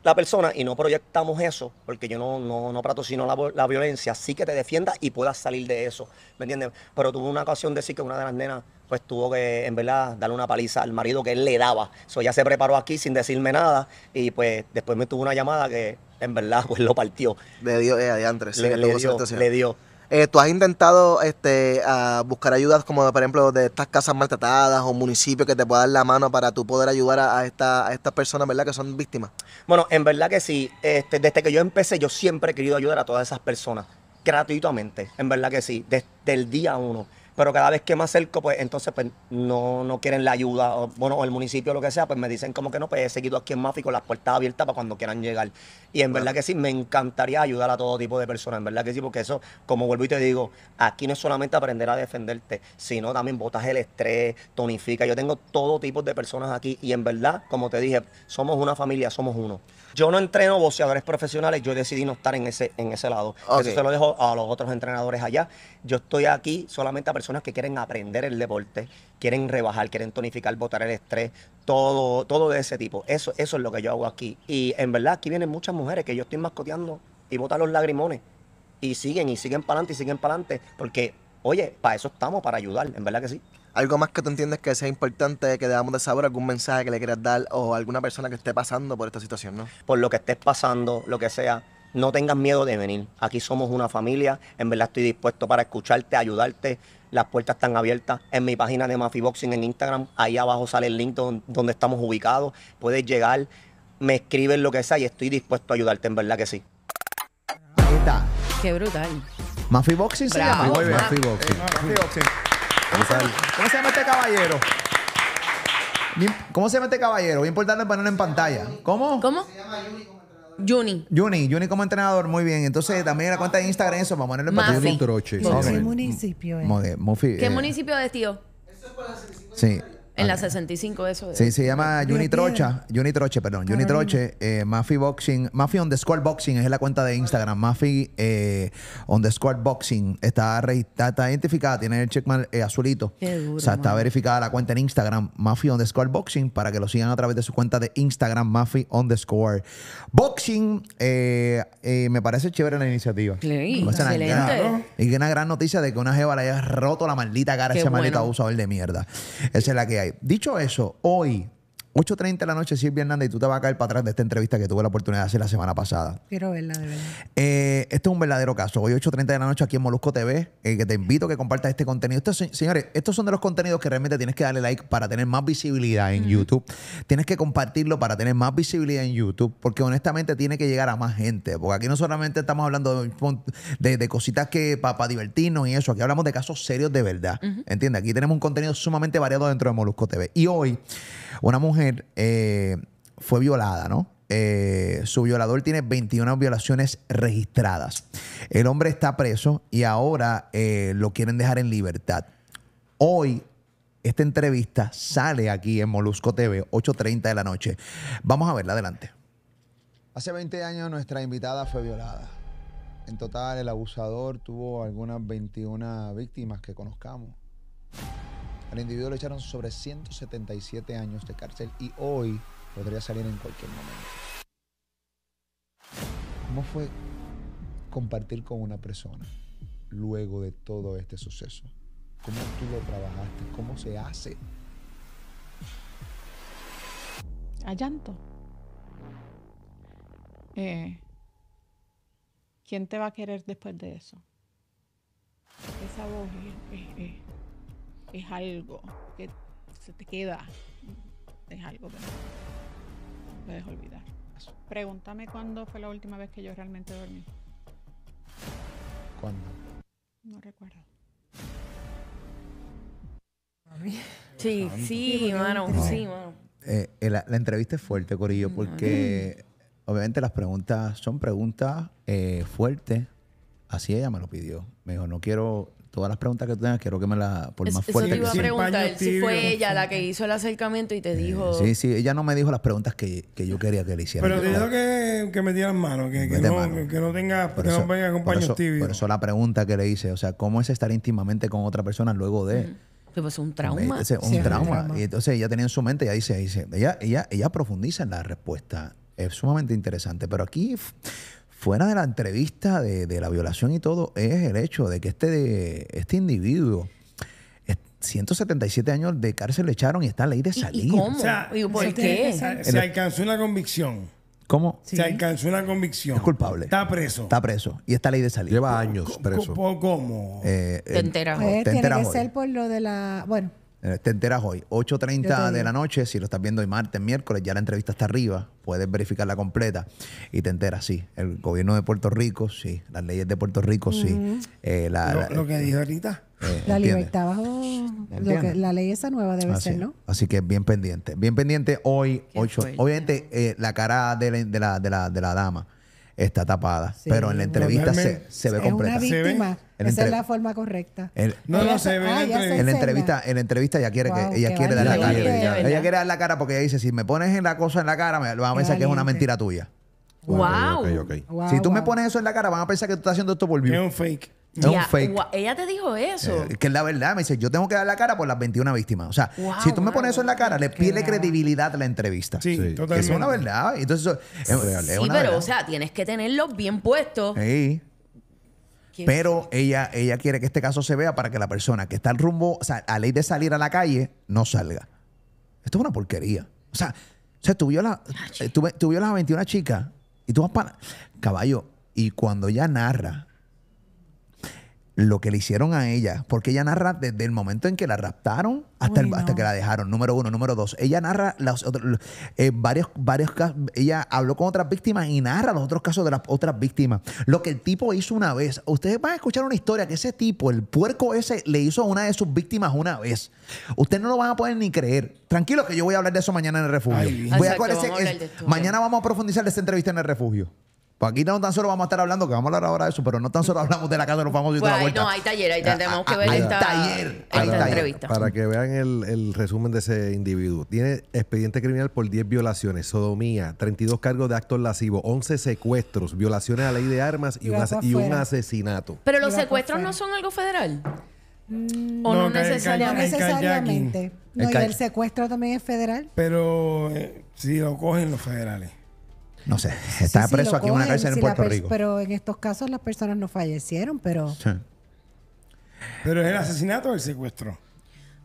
la persona y no proyectamos eso, porque yo no, no, no sino la, la, violencia, sí que te defiendas y puedas salir de eso, ¿me entiendes? Pero tuve una ocasión de decir que una de las nenas pues tuvo que, en verdad, darle una paliza al marido que él le daba. eso ya se preparó aquí sin decirme nada y pues después me tuvo una llamada que en verdad pues lo partió. Le dio, eh, adiantre, sí, le, dio, le dio. Eh, ¿Tú has intentado este, buscar ayudas como, por ejemplo, de estas casas maltratadas o municipios que te puedan dar la mano para tú poder ayudar a, estas personas, ¿verdad? Que son víctimas. Bueno, en verdad que sí. Este, desde que yo empecé, yo siempre he querido ayudar a todas esas personas gratuitamente. En verdad que sí, desde el día uno pero cada vez que más acerco, pues entonces pues, no, no quieren la ayuda, o, bueno, o el municipio o lo que sea, pues me dicen como que no, pues he seguido aquí en Mafi con las puertas abiertas para cuando quieran llegar. Y en verdad que sí, me encantaría ayudar a todo tipo de personas, en verdad que sí, porque eso, como vuelvo y te digo, aquí no es solamente aprender a defenderte, sino también botas el estrés, tonifica. Yo tengo todo tipo de personas aquí y en verdad, como te dije, somos una familia, somos uno. Yo no entreno boxeadores profesionales, yo decidí no estar en ese, en ese lado. Eso se lo dejo a los otros entrenadores allá. Yo estoy aquí solamente a personas que quieren aprender el deporte, quieren rebajar, quieren tonificar, botar el estrés, todo, todo de ese tipo. Eso, eso es lo que yo hago aquí. Y en verdad aquí vienen muchas mujeres que yo estoy mascoteando y botan los lagrimones. Y siguen, y siguen para adelante, y siguen para adelante. Porque, oye, para eso estamos, para ayudar, en verdad que sí algo más que tú entiendes que sea importante que debamos de saber, algún mensaje que le quieras dar o alguna persona que esté pasando por esta situación, ¿no? Por lo que estés pasando, lo que sea, no tengas miedo de venir. Aquí somos una familia, en verdad estoy dispuesto para escucharte, ayudarte. Las puertas están abiertas en mi página de mafi Boxing en Instagram. Ahí abajo sale el link donde estamos ubicados. Puedes llegar, me escribes lo que sea y estoy dispuesto a ayudarte, en verdad que sí. ¿qué está. Qué brutal. Mafi Boxing se llama. Boxing. Eh, ¿Cómo se llama este caballero? ¿Cómo se llama este caballero? Bien importante ponerlo en pantalla. ¿Cómo? ¿Cómo? Se llama como entrenador. Juni. Juni, Juni como entrenador, muy bien. Entonces, también la cuenta de Instagram, eso, vamos a ponerle en pantalla. ¿Qué municipio es? Eh. ¿Qué municipio es, tío? Eso es Sí. En la 65 eso. Sí, se llama Juni Trocha. Juni Troche, perdón. Juni Troche, eh, Mafi Boxing. Mafi on the Square Boxing es la cuenta de Instagram. Mafi eh, on the Square Boxing está, está identificada, tiene el checkmark eh, azulito. o sea, está verificada la cuenta en Instagram, Mafi on the Square Boxing, para que lo sigan a través de su cuenta de Instagram, Mafi on the Square Boxing. me parece chévere la iniciativa. Sí, excelente. una gran noticia de que una jeva le haya roto la maldita cara a ese maldito abusador de mierda. Esa es la que hay dicho eso, hoy 8.30 de la noche, Silvia Hernández, y tú te vas a caer para atrás de esta entrevista que tuve la oportunidad de hacer la semana pasada. Quiero verla, de verdad. Eh, este es un verdadero caso. Hoy 8.30 de la noche aquí en Molusco TV, eh, que te invito a que compartas este contenido. señores, estos son de los contenidos que realmente tienes que darle like para tener más visibilidad en YouTube. Tienes que compartirlo para tener más visibilidad en YouTube, porque honestamente tiene que llegar a más gente. Porque aquí no solamente estamos hablando de, de, cositas que para divertirnos y eso, aquí hablamos de casos serios de verdad. entiende ¿Entiendes? Aquí tenemos un contenido sumamente variado dentro de Molusco TV. Y hoy, una mujer eh, fue violada, ¿no? Eh, su violador tiene 21 violaciones registradas. El hombre está preso y ahora eh, lo quieren dejar en libertad. Hoy esta entrevista sale aquí en Molusco TV, 8.30 de la noche. Vamos a verla, adelante. Hace 20 años nuestra invitada fue violada. En total, el abusador tuvo algunas 21 víctimas que conozcamos. Al individuo le echaron sobre 177 años de cárcel y hoy podría salir en cualquier momento. ¿Cómo fue compartir con una persona luego de todo este suceso? ¿Cómo tú lo trabajaste? ¿Cómo se hace? A llanto. Eh, ¿Quién te va a querer después de eso? Esa voz es... Eh, eh, es algo que se te queda, es algo que no puedes olvidar. Pregúntame cuándo fue la última vez que yo realmente dormí. ¿Cuándo? No recuerdo. Sí, sí, mano, sí, eh, eh, la, entrevista es fuerte, Corillo, porque obviamente las preguntas son preguntas eh, fuertes. Así ella me lo pidió. Me dijo, no quiero todas las preguntas que tú tengas, quiero que me las, por más fuerte eso iba a si fue ella la que hizo el acercamiento y te eh, dijo... Sí, sí, ella no me dijo las preguntas que, que yo quería que le hiciera. Pero te dijo que, que me dieran mano, que, que no, que no tenga, que no Por eso la pregunta que le hice, o sea, ¿cómo es estar íntimamente con otra persona luego de...? Mm. un trauma. Es, un, trauma. Y entonces ella tenía en su mente, ella dice, dice ella, ella, ella profundiza en la respuesta. Es sumamente interesante. Pero aquí fuera de la entrevista de, la violación y todo, es el hecho de que este, de, este individuo, 177 años de cárcel le echaron y está ley de salida. cómo? ¿Por qué? Se, alcanzó una convicción. ¿Cómo? Se alcanzó una convicción. Es culpable. Está preso. Está preso. Y está ley de salir. Lleva años preso. ¿Cómo? Eh, te eh, enteras. Pues, tiene que ser por lo de la... Bueno. Eh, te enteras hoy, 8.30 de la noche, si lo estás viendo hoy martes, miércoles, ya la entrevista está arriba, puedes verificarla completa y te enteras, sí, el gobierno de Puerto Rico, sí, las leyes de Puerto Rico, sí. Eh, la, lo, que dijo ahorita. Eh, la libertad bajo la ley esa nueva debe ser, ¿no? Así que bien pendiente, bien pendiente hoy, 8. Obviamente la cara de de la, de la, de la dama está tapada. pero en la entrevista se, ve completa. una víctima. Esa es la forma correcta. no, no, se ve ah, en, la entrevista. En la entrevista ella quiere, ella quiere dar la cara. Ella, quiere dar la cara porque ella dice, si me pones en la cosa en la cara, me, van a pensar que es una mentira tuya. Wow. si tú me pones eso en la cara, van a pensar que tú estás haciendo esto por mí. Es un fake. Es un fake. Ella te dijo eso. Eh, que es la verdad. Me dice, yo tengo que dar la cara por las 21 víctimas. O sea, si tú me pones eso en la cara, le pide credibilidad a la entrevista. Sí, Eso es una verdad. Entonces, sí, pero, o sea, tienes que tenerlo bien puesto Sí. Pero ella, ella quiere que este caso se vea para que la persona que está al rumbo, o sea, a ley de salir a la calle, no salga. Esto es una porquería. O sea, eh, tú vio las 21 chicas y tú vas para... Caballo, y cuando ella narra lo que le hicieron a ella, porque ella narra desde el momento en que la raptaron hasta, que la dejaron, número uno, número dos. Ella narra eh, varios, varios casos, ella habló con otras víctimas y narra los otros casos de las otras víctimas. Lo que el tipo hizo una vez, ustedes van a escuchar una historia que ese tipo, el puerco ese, le hizo a una de sus víctimas una vez. Ustedes no lo van a poder ni creer. Tranquilo que yo voy a hablar de eso mañana en el refugio. voy a, mañana vamos a profundizar de esta entrevista en el refugio. Pues aquí no tan solo vamos a estar hablando, que vamos a hablar ahora de eso, pero no tan solo hablamos de la casa de los famosos y pues la vuelta. No, hay taller, ahí ah, tenemos que ah, ver esta, taller, hay entrevista. Para que vean el, resumen de ese individuo. Tiene expediente criminal por 10 violaciones, sodomía, 32 cargos de actos lascivos, 11 secuestros, violaciones a la ley de armas y, un, asesinato. Pero los secuestros no son algo federal. Mm, o no, necesariamente. No necesariamente. No, y el secuestro también es federal. Pero eh, si lo cogen los federales. No sé, está preso aquí en una cárcel en Puerto Rico. Pero en estos casos las personas no fallecieron, pero... Sí. ¿Pero es el asesinato o el secuestro?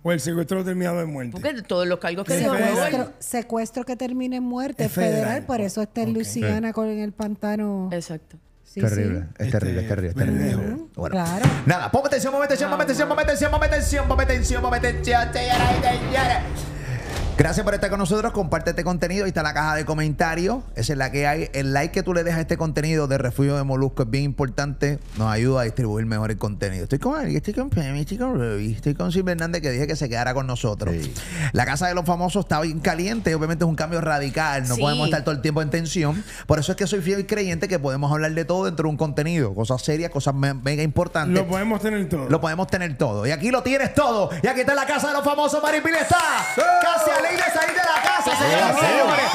¿O el secuestro terminado en muerte? Porque todos los cargos que secuestro, secuestro que termine en muerte es federal, por eso está en Luisiana con el pantano. Exacto. terrible, Es terrible, es terrible, Bueno, Nada, atención, ponme atención, atención, ponme atención, ponme atención, ponme atención, atención, Gracias por estar con nosotros. Comparte este contenido. Ahí está la caja de comentarios. Esa es la que hay. El like que tú le dejas a este contenido de Refugio de Molusco es bien importante. Nos ayuda a distribuir mejor el contenido. Estoy con alguien estoy con Pemi, estoy con Ruby, estoy con Hernández que dije que se quedara con nosotros. La casa de los famosos está bien caliente. Obviamente es un cambio radical. No podemos estar todo el tiempo en tensión. Por eso es que soy fiel y creyente que podemos hablar de todo dentro de un contenido. Cosas serias, cosas mega importantes. Lo podemos tener todo. Lo podemos tener todo. Y aquí lo tienes todo. Y aquí está la casa de los famosos. Maripil está de salir de la casa, señores.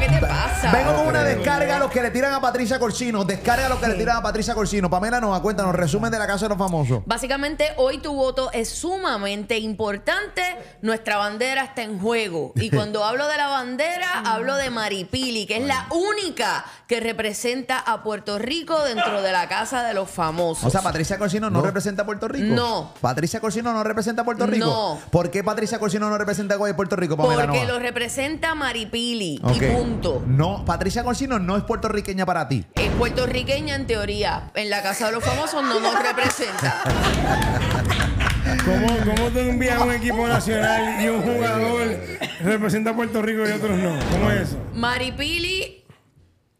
¿qué te pasa? Vengo con una descarga a los que le tiran a Patricia Corcino. Descarga a los que le tiran a Patricia Corcino. Pamela nos cuéntanos, resumen de la casa de los famosos. Básicamente, hoy tu voto es sumamente importante. Nuestra bandera está en juego. Y cuando hablo de la bandera, hablo de Maripili, que es la única que representa a Puerto Rico dentro de la Casa de los Famosos. O sea, Patricia Corsino no, representa a Puerto Rico. No. Patricia Corsino no representa a Puerto Rico. No. ¿Por qué Patricia Corsino no representa a Puerto Rico? Porque lo representa Maripili y punto. No, Patricia Corsino no es puertorriqueña para ti. Es puertorriqueña en teoría. En la Casa de los Famosos no nos representa. ¿Cómo, ¿Cómo te un equipo nacional y un jugador representa a Puerto Rico y otros no? ¿Cómo es eso? Maripili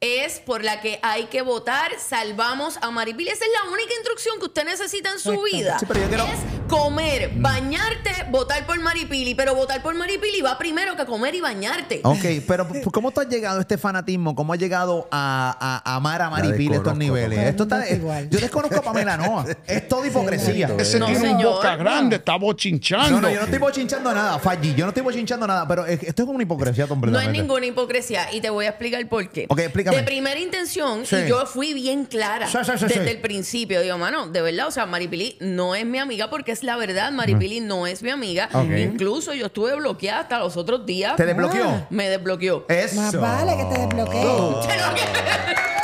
es por la que hay que votar. Salvamos a Maripili. Esa es la única instrucción que usted necesita en su vida. Sí, Es comer, mm. bañarte, votar por Maripili. Pero votar por Maripili va primero que comer y bañarte. Ok, pero ¿cómo tú has llegado este fanatismo? ¿Cómo ha llegado a, amar a Maripili a estos niveles? Esto está, yo desconozco a Pamela Noa. Es todo hipocresía. Ese no, boca grande, está bochinchando. yo no estoy bochinchando nada, Falli. Yo no estoy bochinchando nada, pero esto es como una hipocresía completamente. No es ninguna hipocresía y te voy a explicar por qué. Ok, explica de primera intención, y yo fui bien clara desde el principio. Digo, mano, de verdad, o sea, Maripili no es mi amiga porque es la verdad. Maripili mm. no es mi amiga. Incluso yo estuve bloqueada hasta los otros días. ¿Te desbloqueó? me desbloqueó. es Más vale que te desbloqueé. Oh.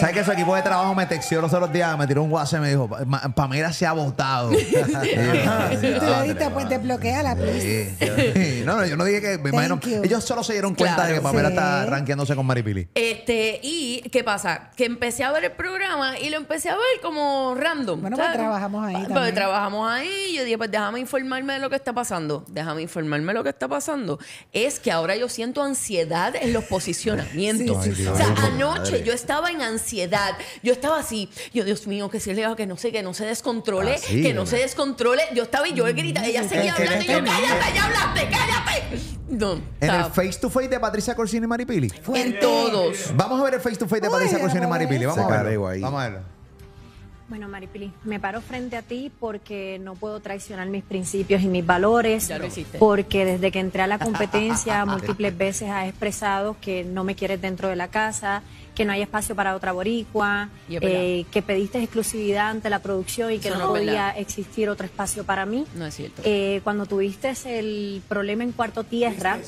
¿Sabes que su equipo de trabajo me textió los otros días? Me tiró un WhatsApp y me dijo, Pamela se ha votado. y la pista. no, no, yo no dije que, ellos solo se dieron cuenta de que Pamela está ranqueándose con Maripili. Este, y, ¿qué pasa? Que empecé a ver el programa y lo empecé a ver como random. Bueno, pues trabajamos ahí Pues trabajamos ahí y yo dije, pues déjame informarme de lo que está pasando. Déjame informarme de lo que está pasando. Es que ahora yo siento ansiedad en los posicionamientos. o sea, anoche yo estaba en ansiedad. Yo estaba así, yo, Dios mío, que si le que no sé, que no se descontrole, ah, que no se descontrole. Yo estaba y yo mm, grita, ella seguía hablando y yo, cállate, ya hablaste, cállate. No, en el face to face de Patricia Corsini y Maripili. en todos. Vamos a ver el face to face de Patricia Corsini y Maripili. Vamos a ver Vamos a verlo. Bueno, Maripili, me paro frente a ti porque no puedo traicionar mis principios y mis valores, ya porque desde que entré a la competencia múltiples veces has expresado que no me quieres dentro de la casa, que no hay espacio para otra boricua, eh, que pediste exclusividad ante la producción y que no, podía existir otro espacio para mí. No es cierto. Eh, cuando tuviste el problema en Cuarto Tierra...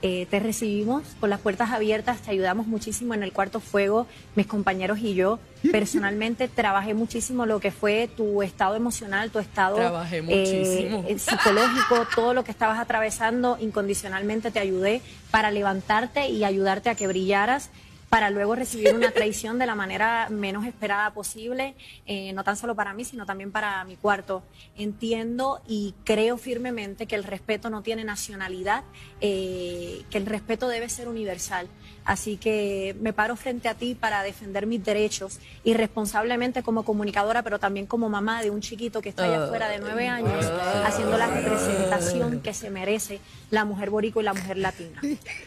Eh, te recibimos con las puertas abiertas, te ayudamos muchísimo en el cuarto fuego, mis compañeros y yo. Personalmente trabajé muchísimo lo que fue tu estado emocional, tu estado eh, eh, psicológico, todo lo que estabas atravesando, incondicionalmente te ayudé para levantarte y ayudarte a que brillaras para luego recibir una traición de la manera menos esperada posible, eh, no tan solo para mí, sino también para mi cuarto. Entiendo y creo firmemente que el respeto no tiene nacionalidad, eh, que el respeto debe ser universal. Así que me paro frente a ti para defender mis derechos y responsablemente como comunicadora, pero también como mamá de un chiquito que está allá afuera de nueve ah. años, haciendo la representación que se merece la mujer boricua y la mujer latina.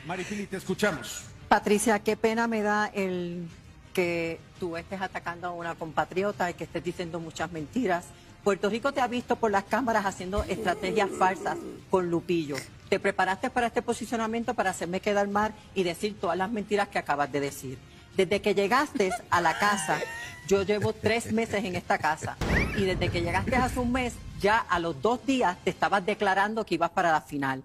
Maripili, te escuchamos. Patricia, qué pena me da el que tú estés atacando a una compatriota y que estés diciendo muchas mentiras. Puerto Rico te ha visto por las cámaras haciendo estrategias falsas con Lupillo. Te preparaste para este posicionamiento para hacerme quedar mal y decir todas las mentiras que acabas de decir. Desde que llegaste a la casa, yo llevo tres meses en esta casa y desde que llegaste hace un mes, ya a los dos días te estabas declarando que ibas para la final.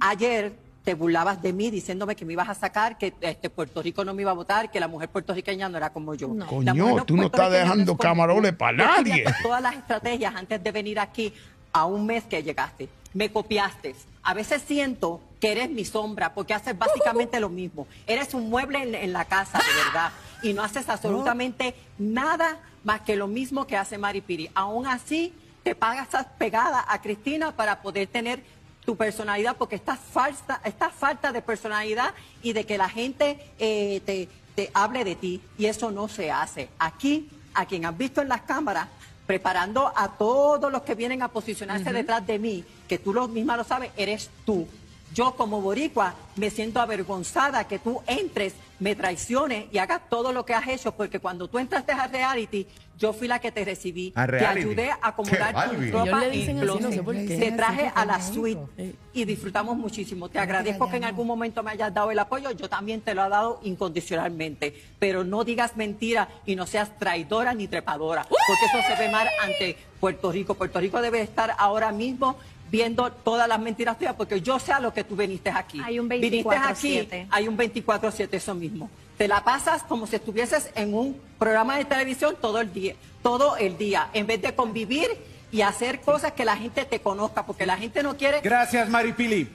Ayer te burlabas de mí diciéndome que me ibas a sacar, que este, Puerto Rico no me iba a votar, que la mujer puertorriqueña no era como yo. Coño, tú no estás dejando camarones para nadie. Todas las estrategias antes de venir aquí, a un mes que llegaste, me copiaste. A veces siento que eres mi sombra, porque haces básicamente lo mismo. Eres un mueble en, en la casa, de verdad, y no haces absolutamente nada más que lo mismo que hace Mari Piri. Aún así, te pagas pegada a Cristina para poder tener tu personalidad porque está falsa, esta falta de personalidad y de que la gente eh, te, hable de ti y eso no se hace. Aquí, a quien han visto en las cámaras, preparando a todos los que vienen a posicionarse detrás de mí, que tú lo misma lo sabes, eres tú. Yo como boricua me siento avergonzada que tú entres, me traiciones y hagas todo lo que has hecho, porque cuando tú entraste a reality, yo fui la que te recibí, te ayudé a acomodar tu ropa y te traje a la suite y disfrutamos muchísimo. Te agradezco que en algún momento me hayas dado el apoyo, yo también te lo he dado incondicionalmente, pero no digas mentira y no seas traidora ni trepadora, porque eso se ve mal ante Puerto Rico. Puerto Rico debe estar ahora mismo viendo todas las mentiras tuyas, porque yo sé a lo que tú viniste aquí. Hay un 24 Viniste aquí, hay un 24-7, eso mismo. Te la pasas como si estuvieses en un programa de televisión todo el día, todo el día, en vez de convivir y hacer cosas que la gente te conozca, porque la gente no quiere... Gracias, Mari Pili.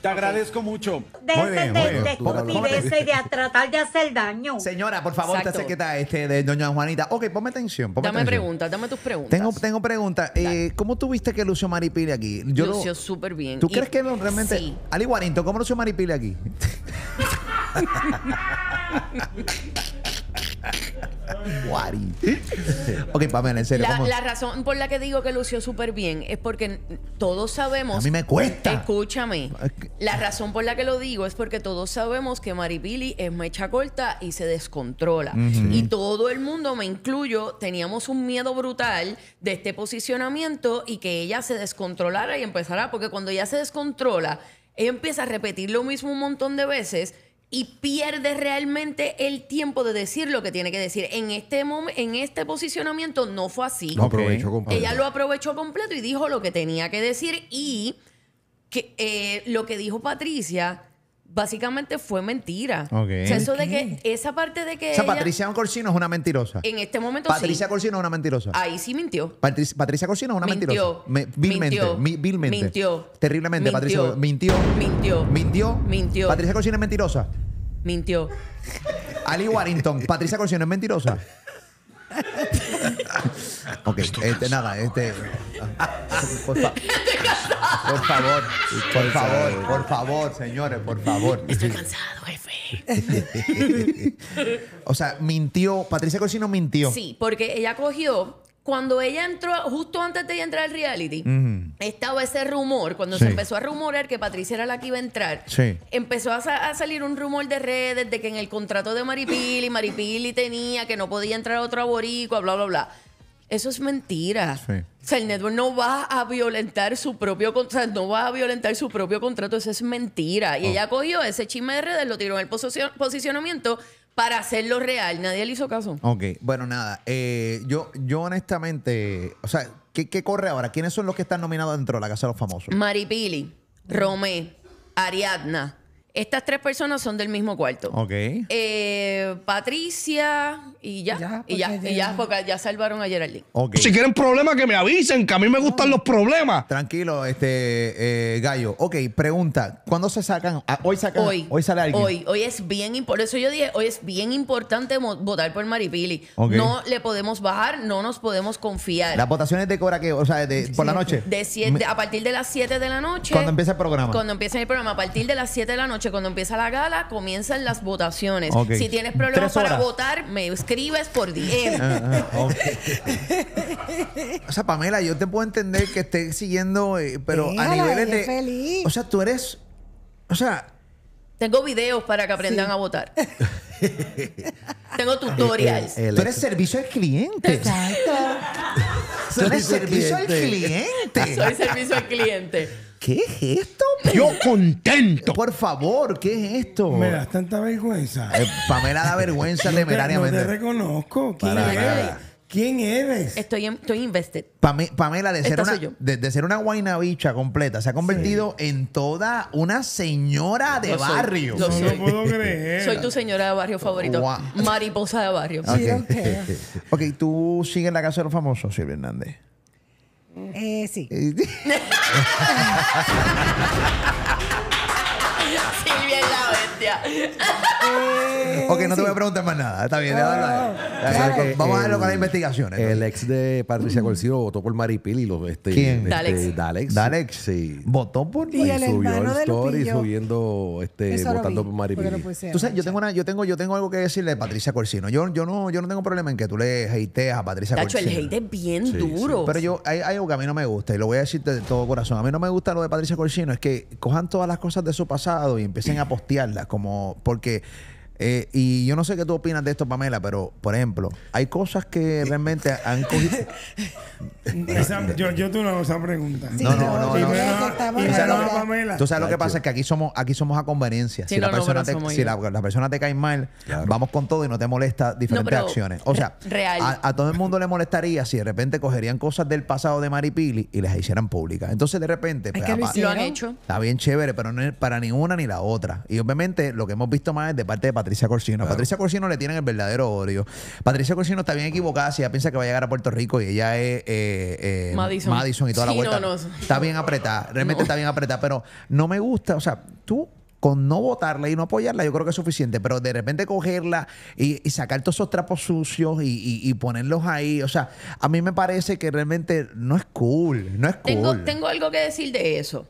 Te agradezco mucho. Deja de, este, bien. de y de tratar de hacer daño. Señora, por favor, te se quita este, de Doña Juanita. Ok, ponme atención. Ponme Dame preguntas, dame tus preguntas. Tengo, tengo preguntas. Eh, ¿Cómo tuviste que Lucio Maripili aquí? Yo Lució súper bien. ¿Tú crees que realmente. Sí. Ali Guarinto, ¿cómo Lucio Maripili aquí? La, razón por la que digo que lució súper bien es porque todos sabemos. A mí me cuesta. Escúchame. La razón por la que lo digo es porque todos sabemos que Maripili es mecha corta y se descontrola. Y todo el mundo, me incluyo, teníamos un miedo brutal de este posicionamiento y que ella se descontrolara y empezara. Porque cuando ella se descontrola, ella empieza a repetir lo mismo un montón de veces y pierde realmente el tiempo de decir lo que tiene que decir. En este en este posicionamiento no fue así. Lo aprovechó completo. Ella lo aprovechó completo y dijo lo que tenía que decir y que eh, lo que dijo Patricia básicamente fue mentira. O sea, eso de que esa parte de que. O sea, Patricia Corsino es una mentirosa. En este momento Patricia Corsino es una mentirosa. Ahí sí mintió. Patricia Corsino es una mentirosa. vilmente, mintió. vilmente. Mintió. Terriblemente. Patricia mintió. Mintió. Mintió. Mintió. Patricia Corsino es mentirosa. Mintió. Ali Warrington. Patricia Corsino es mentirosa. ok, este, nada, este. Por favor, por favor, por favor, señores, por favor. Estoy cansado, jefe. o sea, mintió, Patricia Cocino mintió. Sí, porque ella cogió cuando ella entró, justo antes de ella entrar al reality, estaba ese rumor, cuando se empezó a rumorar que Patricia era la que iba a entrar, empezó a, salir un rumor de redes de que en el contrato de Maripili, Maripili tenía que no podía entrar otro aborico, bla, bla, bla. Eso es mentira. O sea, el network no va a violentar su propio contrato, no va a violentar su propio contrato, eso es mentira. Y ah. ella cogió ese chisme de redes, lo tiró en el posicionamiento para hacerlo real. Nadie le hizo caso. Ok, bueno, nada. Eh, yo, yo honestamente, o sea, ¿qué, ¿qué, corre ahora? ¿Quiénes son los que están nominados dentro de la Casa de los Famosos? Maripili, Romé, Ariadna, estas tres personas son del mismo cuarto. Ok. Eh, Patricia y ya. y ya, porque ya salvaron a Geraldine. Okay. Si quieren problemas, que me avisen, que a mí me gustan ah. los problemas. Tranquilo, este eh, Gallo. Ok, pregunta. ¿Cuándo se sacan? Ah, hoy sacan. Hoy. Hoy sale alguien. Hoy. Hoy es bien importante. Por eso yo dije, hoy es bien importante votar por Maripili. No le podemos bajar, no nos podemos confiar. Las votaciones de cobra que, o sea, de, por la noche. De siete, a partir de las 7 de la noche. Cuando empieza el programa. Cuando empieza el programa, a partir de las 7 de la noche cuando empieza la gala, comienzan las votaciones. Si tienes problemas para votar, me escribes por DM. Ah, ah, ah, o sea, Pamela, yo te puedo entender que estés siguiendo, eh, pero a nivel de. O sea, tú eres. O sea. Tengo videos para que aprendan a votar. Tengo tutorials. tú eres servicio al cliente. Exacto. Tú eres servicio al cliente. Soy servicio al cliente. ¿Qué es esto? Yo contento. Por favor, ¿qué es esto? Me das tanta vergüenza. Eh, Pamela da vergüenza temerariamente. no te reconozco. ¿Quién eres? ¿Quién eres? Estoy, estoy invested. Pamela, de ser, una, completa, se ha convertido en toda una señora de barrio. No lo puedo creer. Soy tu señora de barrio favorito. Mariposa de barrio. Ok. Sí, ok. ok, tú sigues la casa de los famosos, Silvia Hernández. Eh, sí. Eh, Okay, ok, no te voy a preguntar más nada. Está bien, de ah. Vamos a verlo con las investigaciones. El ex de Patricia Colcido votó por Maripil y lo este, ¿Quién? Este, Dalex. Dalex. Sí. Votó por Y el subió el story subiendo este votando por Mari yo tengo yo tengo, yo tengo algo que decirle a Patricia Corsino. Yo, yo no, yo no tengo problema en que tú le hatees a Patricia hecho, el hate es bien duro. Pero yo, hay, algo que a mí no me gusta, y lo voy a decir de todo corazón. A mí no me gusta lo de Patricia Corsino, es que cojan todas las cosas de su pasado y empiecen a postearlas como porque eh, y yo no sé qué tú opinas de esto, Pamela, pero, por ejemplo, hay cosas que realmente han cogido... yo, yo tú no esa pregunta. Sí, no, no, no. no, Tú sabes, lo que pasa es que aquí somos, aquí somos a conveniencia. si, la, persona te, si la, te cae mal, vamos con todo y no te molesta diferentes acciones. O sea, A, todo el mundo le molestaría si de repente cogerían cosas del pasado de Maripili y las hicieran públicas. Entonces, de repente, pues, Está bien chévere, pero no es para ni una ni la otra. Y obviamente lo que hemos visto más es de parte de Patricia Corsino. Patricia Corsino le tienen el verdadero odio. Patricia Corsino está bien equivocada si ella piensa que va a llegar a Puerto Rico y ella es eh, eh, Madison. y toda la vuelta. Está bien apretada, realmente está bien apretada, pero no me gusta, o sea, tú con no votarla y no apoyarla, yo creo que es suficiente. Pero de repente cogerla y, sacar todos esos trapos sucios y, ponerlos ahí. O sea, a mí me parece que realmente no es cool. No es cool. tengo algo que decir de eso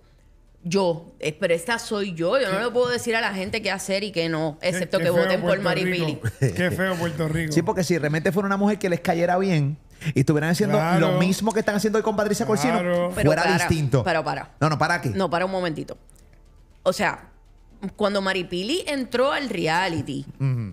yo, eh, pero esta soy yo. Yo no le puedo decir a la gente qué hacer y qué no, excepto que voten por Maripili. Qué feo Puerto Rico. Sí, porque si realmente fuera una mujer que les cayera bien y estuvieran haciendo lo mismo que están haciendo hoy con Patricia claro. fuera distinto. Pero para. No, no, ¿para qué? No, para un momentito. O sea, cuando Maripili entró al reality,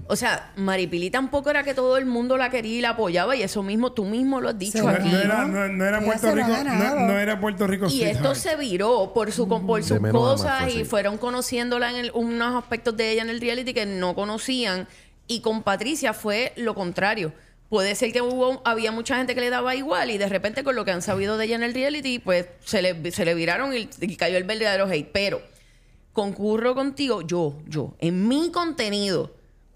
o sea, Maripili tampoco era que todo el mundo la quería y la apoyaba, y eso mismo tú mismo lo has dicho No, era, Puerto Rico, no, era Puerto Rico. Y esto se viró por, su, por sus cosas y fueron conociéndola en unos aspectos de ella en el reality que no conocían, y con Patricia fue lo contrario. Puede ser que hubo, había mucha gente que le daba igual y de repente con lo que han sabido de ella en el reality, pues se le, viraron y, cayó el verdadero hate, pero concurro contigo, yo, yo, en mi contenido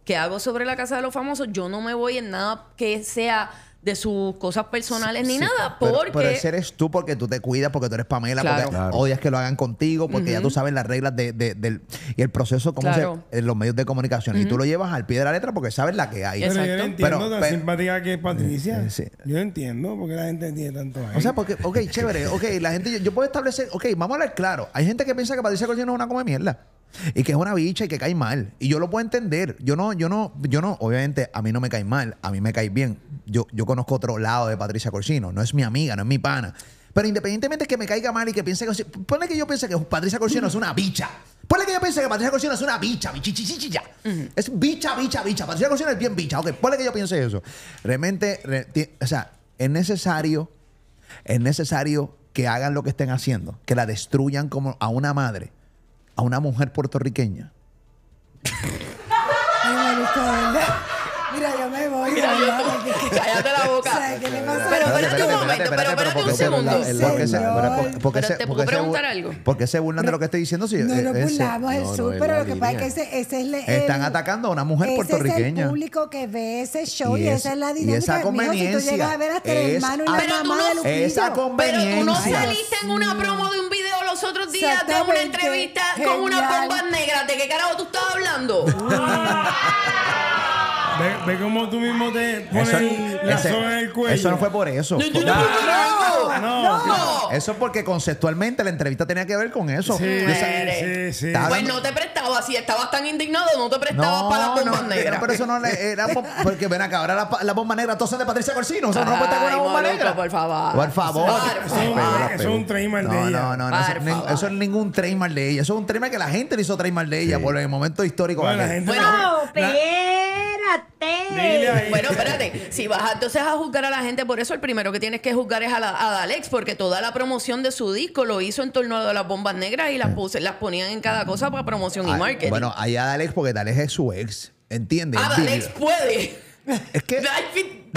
que hago sobre la casa de los famosos, yo no me voy en nada que sea de sus cosas personales ni nada. porque... pero, eres tú porque tú te cuidas, porque tú eres Pamela, porque odias que lo hagan contigo, porque ya tú sabes las reglas de, de, del, y el proceso, cómo en los medios de comunicación. Y tú lo llevas al pie de la letra porque sabes la que hay. Pero yo entiendo tan simpática que es Patricia. Yo entiendo porque la gente tiene tanto ahí. O sea, porque, ok, chévere, ok, la gente, yo, puedo establecer, ok, vamos a hablar claro. Hay gente que piensa que Patricia Colchino es una come mierda y que es una bicha y que cae mal. Y yo lo puedo entender. Yo no, yo no, yo no, obviamente a mí no me cae mal, a mí me cae bien. Yo, yo conozco otro lado de Patricia Corsino, no es mi amiga, no es mi pana. Pero independientemente de que me caiga mal y que piense que. Ponle que yo piense que Patricia Corsino es una bicha. pone que yo piense que Patricia Corsino es una bicha, Es bicha, bicha, bicha. Patricia Corsino es bien bicha. Ok, ponle que yo piense eso. Realmente, o sea, es necesario, es necesario que hagan lo que estén haciendo, que la destruyan como a una madre a una mujer puertorriqueña. Ay, Mira, yo me voy. Mira, Cállate la boca. Pero espérate, un momento, pero espérate un segundo. Pero te puedo preguntar algo. qué se burlan de lo que estoy diciendo. Sí, No burlamos, no, sur. pero lo que pasa es que ese, es el, Están atacando a una mujer ese Es el público que ve ese show y, esa es la esa Y si tú llegas a ver hasta el hermanos, hermano y la a- Pero mamá no- de Lupillo. Esa Pero tú no saliste en una promo de un otros días de una entrevista con una bomba negra. ¿De qué carajo tú estabas hablando? Ah. Ve, ve cómo tú mismo te pones la ese- en el cuello. Eso no fue por eso. No, no, Eso es porque conceptualmente la entrevista tenía que ver con eso. Sí, sí, sí. Pues no te prestaba si estabas tan indignado, no te prestabas para las bombas no, negras. pero eso no era porque ven acá, ahora la, bomba negra todos son de Patricia Corsino, o sea, no puede estar con una bomba negra. por favor. Por favor. Eso es un- favor. de ella. no, no, no, eso, es ningún trademark de ella, eso es un trademark que la gente le hizo trademark de ella por el momento histórico. Bueno, no- pero bueno, espérate. Si vas entonces a juzgar a la gente, por eso el primero que tienes que juzgar es a, Alex, porque toda la promoción de su disco lo hizo en torno a las bombas negras y las, puse, las ponían en cada cosa para promoción y ah, marketing. Bueno, ahí a Alex, porque Alex es su ex. ¿Entiendes? ¡A ah, Alex puede. Es que.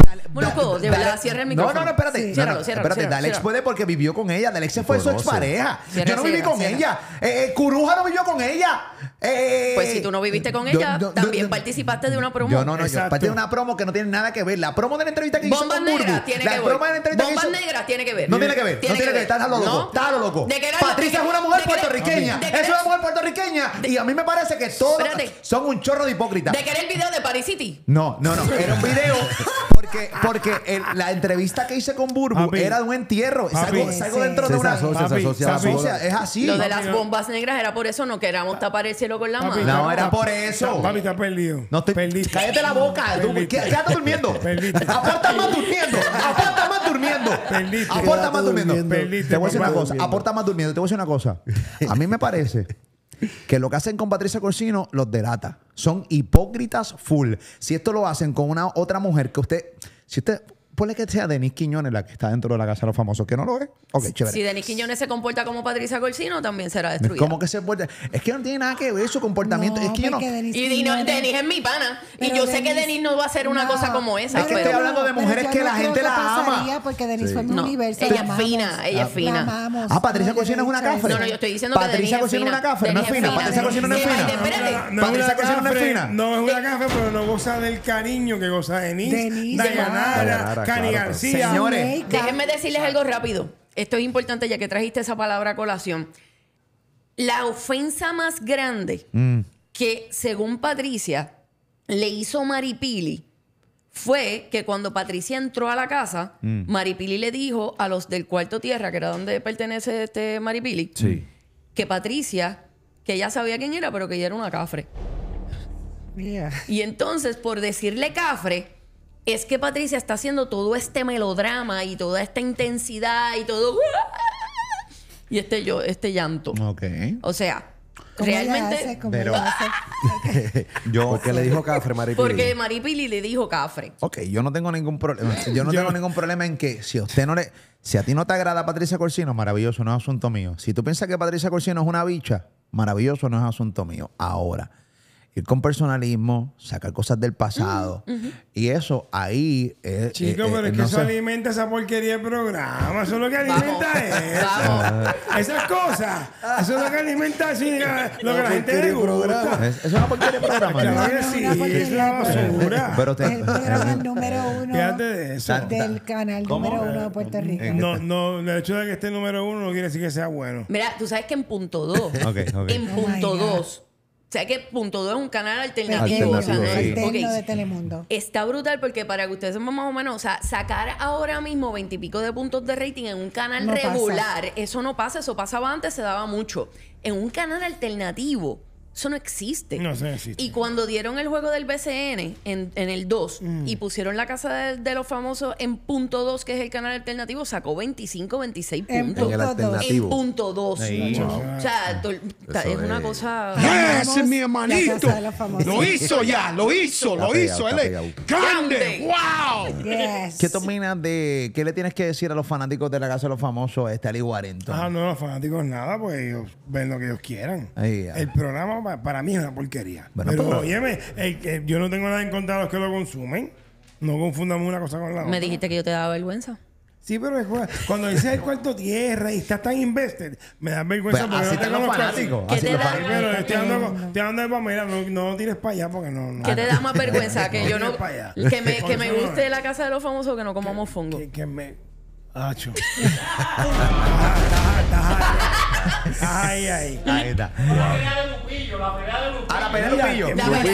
de verdad, cierra el micrófono. No, no, no, espérate. Espérate, Dalex puede porque vivió con ella. Dalex se fue su expareja. pareja Yo no viví con ella. Eh, eh, Curuja no vivió con ella. Eh, pues si tú no viviste con ella, también participaste de una promo. Yo no, no, yo participé de una promo que no tiene nada que ver. La promo de la entrevista que hizo Bombas con negras tiene la que ver. Bombas negras tiene que ver. No tiene que ver. No tiene que ver. Estás loco. a loco. Patricia es una mujer puertorriqueña. Es una mujer puertorriqueña. Y a mí me parece que todos son un chorro de hipócritas. ¿De que era el video de Paris City? No, no, no. Era un video porque porque la entrevista que hice con Burbu era de un entierro. Salgo, dentro de una. asocia, se asocia Es así. Lo de las bombas negras era por eso, no queramos tapar el cielo con la mano. No, era por eso. Papi, has perdido. No Cállate la boca. qué- Quédate durmiendo. Aporta más durmiendo. Aporta más durmiendo. Aporta más durmiendo. Te voy a decir una cosa. Aporta más durmiendo. Te voy a decir una cosa. A mí me parece que lo que hacen con Patricia Corsino los delata. Son hipócritas full. Si esto lo hacen con una otra mujer que usted. Se até ponle que sea Denis Quiñones la que está dentro de la casa de los famosos, que no lo ve. Ok, chévere. Si Denis Quiñones se comporta como Patricia Corsino también será destruida. ¿Cómo que se comporta? Es que no tiene nada que ver su comportamiento. es que yo no. Denis y, Denis es mi pana. y yo sé que Denis no va a hacer una cosa como esa. Es que estoy hablando de mujeres que la gente la ama. Porque Denis fue un universo. Ella es fina, ella es fina. ah, Patricia Colchino es una cafre. No, no, yo estoy diciendo que Patricia Colchino es una café no es fina. Patricia no es fina. Patricia no es fina. No es una eh, café pero no goza del cariño que goza Denis. nada. Señores, déjenme decirles algo rápido. Esto es importante ya que trajiste esa palabra a colación. La ofensa más grande mm. que, según Patricia, le hizo Maripili fue que cuando Patricia entró a la casa, mm. Maripili le dijo a los del cuarto tierra, que era donde pertenece este Maripili, que Patricia, que ella sabía quién era, pero que ella era una cafre. Y entonces, por decirle cafre, es que Patricia está haciendo todo este melodrama y toda esta intensidad y todo. ¡ah! Y este yo, este llanto. Ok. O sea, realmente. pero... yo, le dijo Cafre Maripili. Porque Maripili le dijo Cafre. Ok, yo no tengo ningún problema. Yo no tengo ningún problema en que si usted no le. Si a ti no te agrada Patricia Corsino, maravilloso, no es asunto mío. Si tú piensas que Patricia Corsino es una bicha, maravilloso, no es asunto mío. Ahora ir con personalismo, sacar cosas del pasado. Y eso ahí. es eh, eh, Chico, eh, pero es que eso alimenta esa porquería de programa. Eso es lo que alimenta eso. Esas cosas. Eso es lo que alimenta así, lo que la gente le gusta. Es, es una porquería de programa. es la basura. Pero te... El programa número uno. Del canal número uno de Puerto Rico. No, este. no, el hecho de que esté el número uno no quiere decir que sea bueno. Mira, tú sabes que en punto dos. En punto oh dos o sea que Punto 2 es un canal alternativo. de Telemundo. Está brutal porque para que ustedes sepan más o menos, o sea, sacar ahora mismo veintipico de puntos de rating en un canal regular, eso no pasa, eso pasaba antes, se daba mucho. En un canal alternativo eso no existe. No, Y cuando dieron el juego del BCN en, el 2 mm. y pusieron la casa de, los famosos en punto 2, que es el canal alternativo, sacó 25, 26 puntos. En, punto 2. O sea, es una cosa. es mi hermanito! Lo hizo ya, lo hizo, lo hizo. grande. ¡Wow! ¿Qué de qué le tienes que decir a los fanáticos de la casa de los famosos, este Ali Warrington? Ah, no, los fanáticos nada, pues ellos ven lo que ellos quieran. el programa para, mí es una porquería. pero, oye, óyeme, eh, eh, yo no tengo nada en contra de los que lo consumen. No confundamos una cosa con la otra. Me dijiste que yo te daba vergüenza. Sí, pero es, cuando dices el cuarto tierra y estás tan invested, me da vergüenza pues porque así no tengo los Así te Pero estoy hablando de Pamela, no, tires para allá porque no. no. ¿Qué te da más vergüenza? que yo no. Que me, que me guste la casa de los famosos o que no comamos que, Que, me. Hacho. ay, ay. Ahí está. la pelea de Lupillo. La pelea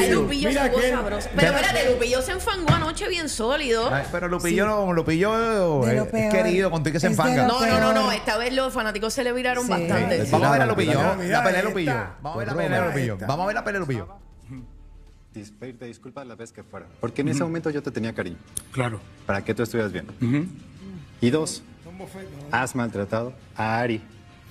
de Lupillo ah, mira qué sabroso. Pero espérate, Lupillo se enfangó anoche bien sólido. pero Lupillo, no, Lupillo es querido querido contigo que se enfanga. No, no, no, no. Esta vez los fanáticos se le viraron bastante. Vamos a ver a Lupillo. La pelea de Lupillo. Vamos a ver la pelea de Lupillo. Vamos a ver la pelea de Lupillo. disculpa disculpas la vez que fuera, porque en ese momento yo te tenía cariño, Claro. para que tú estuvieras bien. Y dos, has maltratado a Ari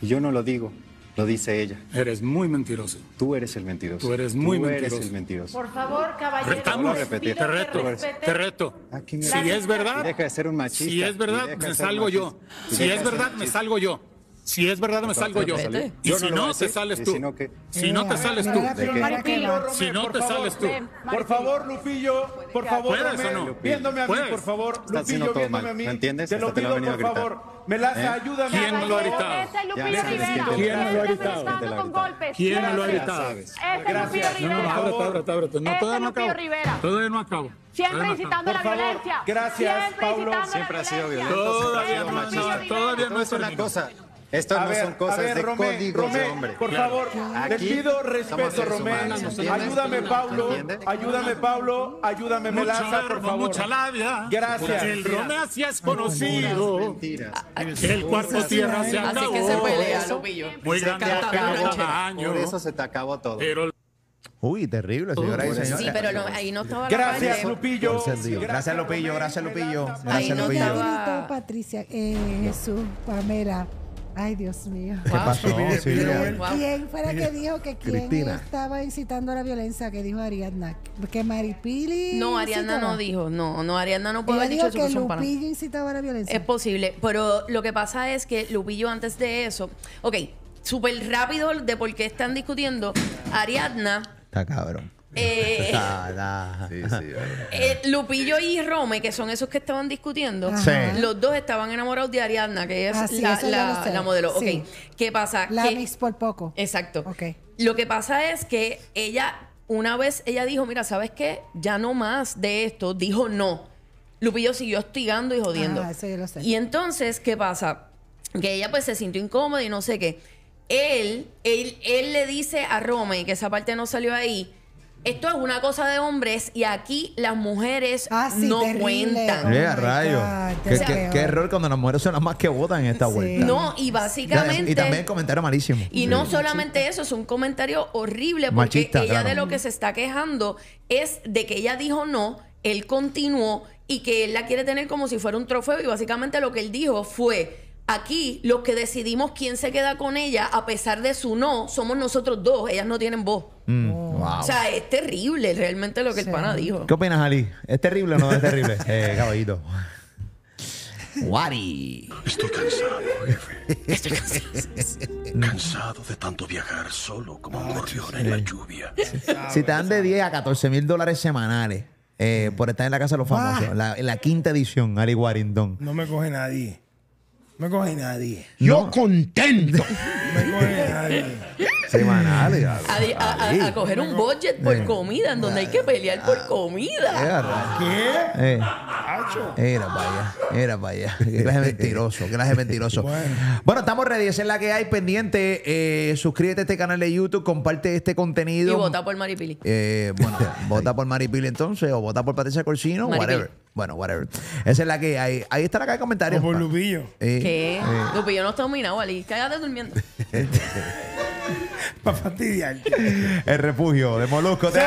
yo no lo digo, lo dice ella. Eres muy mentiroso. Tú eres el mentiroso. Tú eres muy mentiroso. el mentiroso. Por favor, caballero. Retamos. Te reto. Te ah, reto. Si es verdad. deja de ser un machista. Si es verdad, me salgo yo. Si es verdad, me salgo yo. Si es verdad, me salgo yo. Y si no, te eh, sales tú. Si no, te sales tú. Si no, te sales tú. Por favor, Lupillo, por favor, no? viéndome a mí, por favor, Lupillo, viéndome a mí. ¿Me entiendes? Te lo pido, por favor. Melaza, ¿Eh? ayúdame. Este este ¿Quién lo ha gritado? ¿Quién lo ha este gritado? ¿Quién lo ha gritado? Gracias. No, no, ábrete, ábrete, No, todavía no acabo. Todavía no acabo. Siempre incitando la violencia. Gracias, Pablo. Siempre ha sido violento. Todavía no es una cosa. Esto no son cosas de Romé, código hombre. Por favor, les pido respeto, Romé. Ayúdame, Pablo. Ayúdame, Pablo. Ayúdame, Melaza, por favor. Mucha labia. Gracias. El Romé así es conocido. En ah, El cuarto tierra se acabó. Así que se pelea, Lupillo. Muy grande Por eso se te acabó todo. Uy, terrible, señora. y señora. Sí, pero ahí no estaba Gracias, la Lupillo. Gracias, Lupillo. Gracias, Lupillo. Gracias, Lupillo. Ahí no Patricia, eh, Jesús, Pamela. Ay, Dios mío. ¿Quién, fue el fuera que dijo que quién estaba incitando a la violencia? ¿Qué dijo Ariadna. Que Maripili. No, Ariadna no dijo. No, no, Ariadna no puede haber dicho eso. Que Lupillo incitaba a la violencia. Es posible, pero lo que pasa es que Lupillo antes de eso. Ok, súper rápido de por qué están discutiendo. Ariadna. Está cabrón eh, ah, sí, sí, eh, Lupillo y Rome, que son esos que estaban discutiendo, los dos estaban enamorados de Ariadna, que es, ah, la, modelo. Okay. ¿Qué pasa? La que, por poco. Exacto. Okay. Lo que pasa es que ella, una vez ella dijo, mira, ¿sabes qué? Ya no más de esto. Dijo no. Lupillo siguió hostigando y jodiendo. eso yo lo sé. Y entonces, ¿qué pasa? Que ella pues se sintió incómoda y no sé qué. Él, él, él le dice a Rome, que esa parte no salió ahí, esto es una cosa de hombres y aquí las mujeres ah, no cuentan. Eh, rayo. Oh qué, error cuando las mujeres son las más que votan en esta vuelta. No, y básicamente. Y, también el comentario malísimo. Y no solamente eso, es un comentario horrible porque ella de lo que se está quejando es de que ella dijo no, él continuó y que él la quiere tener como si fuera un trofeo. Y básicamente lo que él dijo fue Aquí los que decidimos quién se queda con ella, a pesar de su no, somos nosotros dos, ellas no tienen voz. Mm, oh. O sea, es terrible realmente lo que el pana dijo. ¿Qué opinas, Ali? ¿Es terrible o no es terrible? eh, caballito. Wari. Estoy cansado, jefe. Estoy cansado. cansado de tanto viajar solo como un ah, en la lluvia. Si te dan de 10 a 14 mil dólares semanales eh, por estar en la casa de los ah. famosos, en la, quinta edición, Ali Warrington. No me coge nadie me coge nadie. Yo contento. me coge nadie. Semanales. A, coger un budget por eh. comida, en donde hay que pelear por ah, comida. Eh, ¿Qué? Eh. Era para allá, era para allá. Qué mentiroso, qué mentiroso. Bueno. estamos ready, esa es la que hay pendiente. Eh, suscríbete a este canal de YouTube, comparte este contenido. Y vota por Maripili. Eh, bueno, vota por Maripili entonces, o vota por Patricia Corsino, Maripili. whatever. Bueno, whatever. Esa es la que hay. Ahí está la caja de comentarios. por Lupillo. ¿Qué? Lupillo no está dominado, Ali. Cállate durmiendo. Para fastidiar. El refugio de Molusco. ¡Sí!